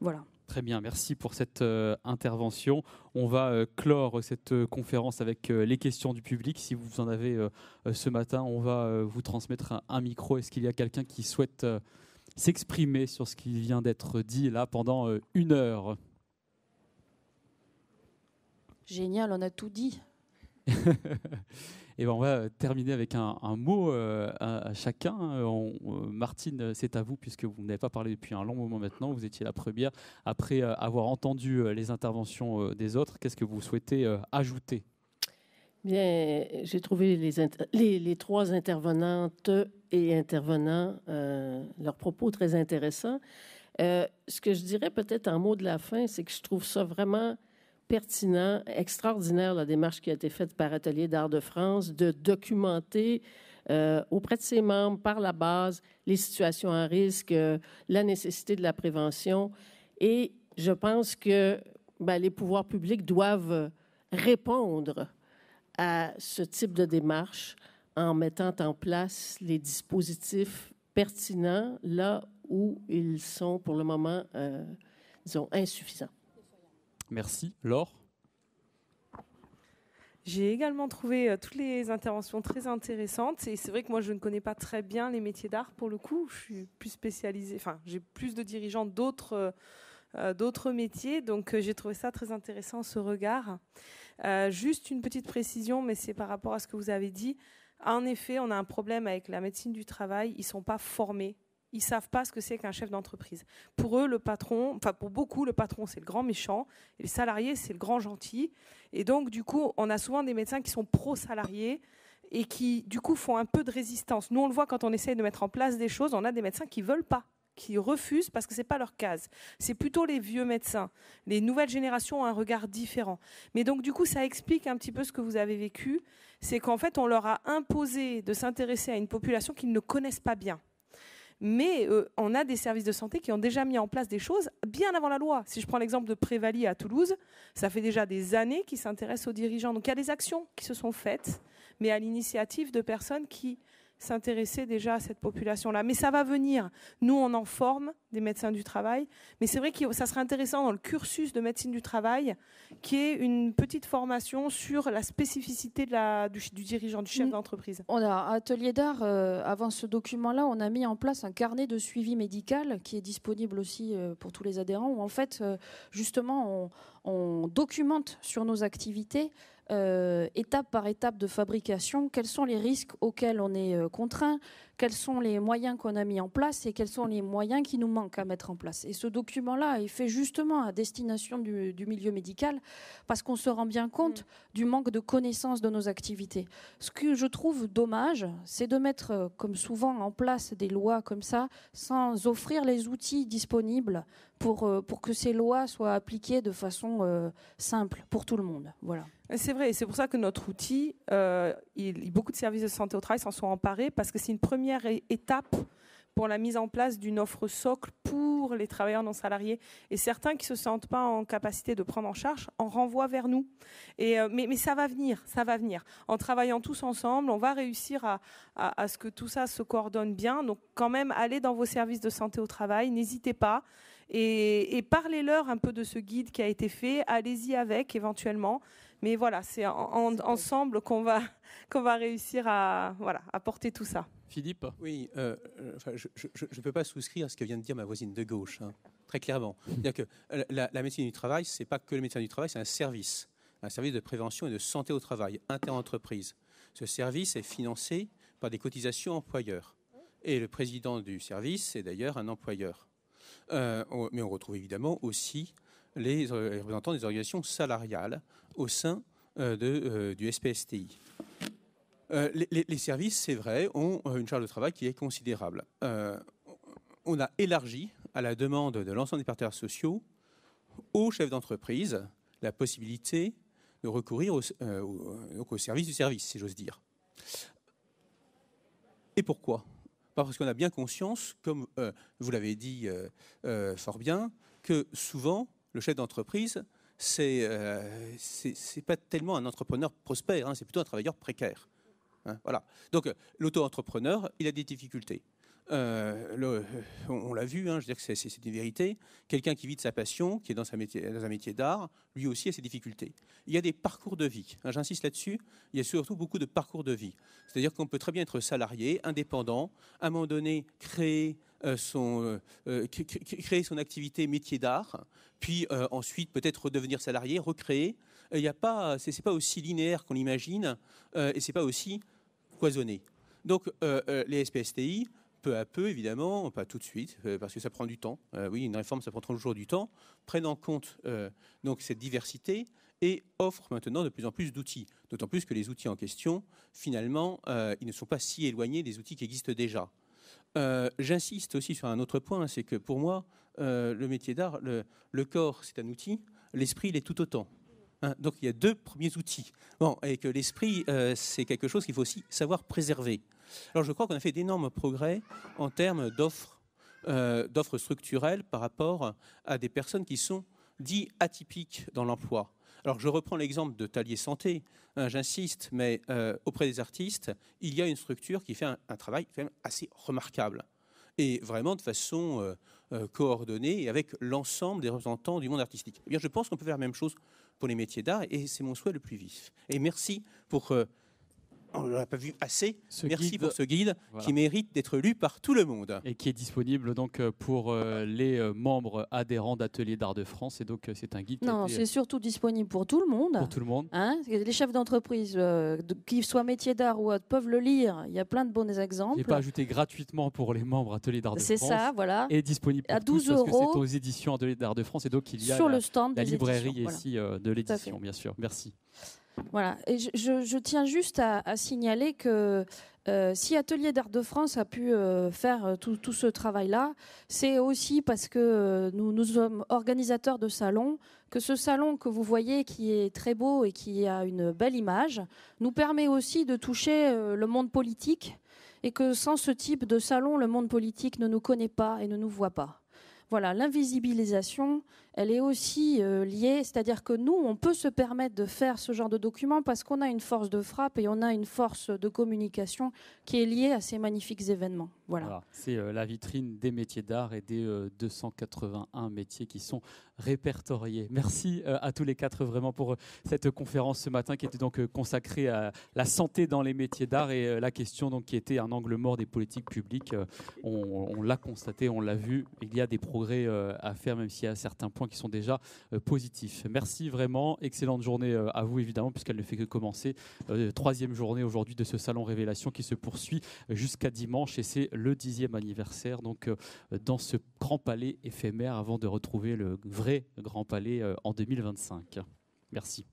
Voilà. Très bien, merci pour cette euh, intervention. On va euh, clore cette euh, conférence avec les questions du public. Si vous en avez ce matin, on va vous transmettre un, un micro. Est-ce qu'il y a quelqu'un qui souhaite s'exprimer sur ce qui vient d'être dit là pendant une heure Génial, on a tout dit. Et ben, on va euh, terminer avec un, mot euh, à, chacun. Euh, Martine, c'est à vous, puisque vous n'avez pas parlé depuis un long moment maintenant. Vous étiez la première. Après avoir entendu les interventions des autres, qu'est-ce que vous souhaitez ajouter Bien, j'ai trouvé les, les, trois intervenantes et intervenants, leurs propos très intéressants. ce que je dirais peut-être en mot de la fin, c'est que je trouve ça vraiment pertinent, extraordinaire la démarche qui a été faite par Atelier d'Art de France de documenter euh, auprès de ses membres, par la base, les situations en risque, euh, la nécessité de la prévention. Et je pense que ben, les pouvoirs publics doivent répondre à ce type de démarche en mettant en place les dispositifs pertinents là où ils sont pour le moment, euh, disons, insuffisants. Merci. Laure j'ai également trouvé euh, toutes les interventions très intéressantes et c'est vrai que moi je ne connais pas très bien les métiers d'art pour le coup. Je suis plus spécialisée, enfin j'ai plus de dirigeants d'autres euh, euh, d'autres métiers, donc j'ai trouvé ça très intéressant ce regard. juste une petite précision, mais c'est par rapport à ce que vous avez dit. En effet, on a un problème avec la médecine du travail. Ils sont pas formés ils savent pas ce que c'est qu'un chef d'entreprise. Pour eux, le patron, enfin pour beaucoup, le patron c'est le grand méchant, et les salariés c'est le grand gentil. Et donc du coup, on a souvent des médecins qui sont pro-salariés et qui du coup font un peu de résistance. Nous on le voit quand on essaye de mettre en place des choses, on a des médecins qui veulent pas qui refusent parce que c'est pas leur case. C'est plutôt les vieux médecins. Les nouvelles générations ont un regard différent. Mais donc du coup, ça explique un petit peu ce que vous avez vécu, c'est qu'en fait, on leur a imposé de s'intéresser à une population qu'ils ne connaissent pas bien mais euh, on a des services de santé qui ont déjà mis en place des choses bien avant la loi. Si je prends l'exemple de Prévalie à Toulouse, ça fait déjà des années qu'ils s'intéressent aux dirigeants. Donc il y a des actions qui se sont faites, mais à l'initiative de personnes qui s'intéresser déjà à cette population-là. Mais ça va venir. Nous, on en forme des médecins du travail. Mais c'est vrai que ça serait intéressant dans le cursus de médecine du travail qui est une petite formation sur la spécificité de la, du, dirigeant, du chef d'entreprise. On a Atelier d'art, euh, avant ce document-là, on a mis en place un carnet de suivi médical qui est disponible aussi euh, pour tous les adhérents où en fait, euh, justement, on, on documente sur nos activités euh, étape par étape de fabrication, quels sont les risques auxquels on est euh, contraint, quels sont les moyens qu'on a mis en place et quels sont les moyens qui nous manquent à mettre en place. Et ce document-là est fait justement à destination du, milieu médical parce qu'on se rend bien compte mm. du manque de connaissances de nos activités. Ce que je trouve dommage, c'est de mettre, euh, comme souvent, en place des lois comme ça sans offrir les outils disponibles pour, pour que ces lois soient appliquées de façon simple pour tout le monde. Voilà. C'est vrai, et c'est pour ça que notre outil, euh, il, beaucoup de services de santé au travail s'en sont emparés parce que c'est une première étape pour la mise en place d'une offre socle pour les travailleurs non salariés. Et certains qui ne se sentent pas en capacité de prendre en charge en renvoient vers nous. Et, euh, mais, ça va venir, ça va venir. En travaillant tous ensemble, on va réussir à, ce que tout ça se coordonne bien. Donc quand même, allez dans vos services de santé au travail, n'hésitez pas. Et, et parlez-leur un peu de ce guide qui a été fait, allez-y avec éventuellement. Mais voilà, c'est ensemble qu'on va, qu'on va réussir à, voilà, à porter tout ça. Philippe Oui, euh, euh, je ne peux pas souscrire à ce que vient de dire ma voisine de gauche, hein, très clairement. que euh, la, médecine du travail, ce n'est pas que le médecin du travail, c'est un service, un service de prévention et de santé au travail, inter-entreprise. Ce service est financé par des cotisations employeurs. Et le président du service est d'ailleurs un employeur. mais on retrouve évidemment aussi les euh, représentants des organisations salariales au sein euh, de, euh, du SPSTI. Les, services, c'est vrai, ont une charge de travail qui est considérable. on a élargi, à la demande de l'ensemble des partenaires sociaux, aux chefs d'entreprise la possibilité de recourir au, service du service, si j'ose dire. Et pourquoi Parce qu'on a bien conscience, comme vous l'avez dit fort bien, que souvent, le chef d'entreprise, c'est n'est euh, pas tellement un entrepreneur prospère, hein, c'est plutôt un travailleur précaire. Hein, voilà. Donc euh, l'auto-entrepreneur, il a des difficultés. Euh, on, l'a vu, hein, je veux dire que c'est une vérité. Quelqu'un qui vit de sa passion, qui est dans, sa métier, un métier d'art, lui aussi a ses difficultés. Il y a des parcours de vie. J'insiste là-dessus. Il y a surtout beaucoup de parcours de vie. C'est-à-dire qu'on peut très bien être salarié, indépendant, à un moment donné créer euh, euh, euh, créer son activité métier d'art, puis ensuite peut-être redevenir salarié, recréer. Il n'y a pas, c'est pas aussi linéaire qu'on l'imagine, et c'est pas aussi cloisonné. Donc les SPSTI, peu à peu, évidemment, pas tout de suite, parce que ça prend du temps. oui, une réforme, ça prend toujours du temps. Prennent en compte donc cette diversité et offrent maintenant de plus en plus d'outils. D'autant plus que les outils en question, finalement, ils ne sont pas si éloignés des outils qui existent déjà. Euh, j'insiste aussi sur un autre point, hein, c'est que pour moi, euh, le métier d'art, le, corps, c'est un outil, l'esprit, il est tout autant. Hein. donc il y a deux premiers outils. et que l'esprit, euh, c'est quelque chose qu'il faut aussi savoir préserver. Alors je crois qu'on a fait d'énormes progrès en termes d'offres, d'offres structurelles par rapport à des personnes qui sont dites atypiques dans l'emploi. Alors je reprends l'exemple de Talier Santé, hein, j'insiste, mais euh, auprès des artistes, il y a une structure qui fait un, travail même assez remarquable et vraiment de façon euh, euh, coordonnée avec l'ensemble des représentants du monde artistique. Eh bien, je pense qu'on peut faire la même chose pour les métiers d'art et c'est mon souhait le plus vif. Et merci pour on n'en pas vu assez. Ce Merci pour ce guide qui mérite d'être lu par tout le monde. Et qui est disponible donc euh, pour euh, les euh, membres adhérents d'Ateliers d'Art de France. Et donc c'est un guide. Non, c'est surtout disponible pour tout le monde. Pour tout le monde. Hein, les chefs d'entreprise, qu'ils soient métiers d'art ou autres, peuvent le lire. Il y a plein de bons exemples. n'est pas ajouté gratuitement pour les membres Ateliers d'Art de France. C'est ça, voilà. Et disponible à 12 euros. c'est aux éditions Ateliers d'Art de France. Et donc il y a Sur la, le stand la librairie ici de l'édition, bien sûr. Merci. Voilà, et je, tiens juste à, signaler que euh, si Atelier d'Art de France a pu euh, faire euh, tout, ce travail-là, c'est aussi parce que nous, nous sommes organisateurs de salons, que ce salon que vous voyez qui est très beau et qui a une belle image, nous permet aussi de toucher le monde politique et que sans ce type de salon, le monde politique ne nous connaît pas et ne nous voit pas. Voilà, l'invisibilisation, elle est aussi euh, liée, c'est-à-dire que nous, on peut se permettre de faire ce genre de document parce qu'on a une force de frappe et on a une force de communication qui est liée à ces magnifiques événements. C'est euh, la vitrine des métiers d'art et des 281 euh, métiers qui sont répertoriés. Merci euh, à tous les quatre vraiment pour cette conférence ce matin qui était donc consacrée à la santé dans les métiers d'art et la question donc qui était un angle mort des politiques publiques. on, on l'a constaté, on l'a vu. Il y a des progrès à faire, même s'il y a certains points qui sont déjà positifs. Merci vraiment. Excellente journée à vous évidemment puisqu'elle ne fait que commencer. troisième journée aujourd'hui de ce salon Révélation qui se poursuit jusqu'à dimanche et c'est le le dixième anniversaire donc euh, dans ce grand palais éphémère avant de retrouver le vrai grand palais euh, en 2025. Merci.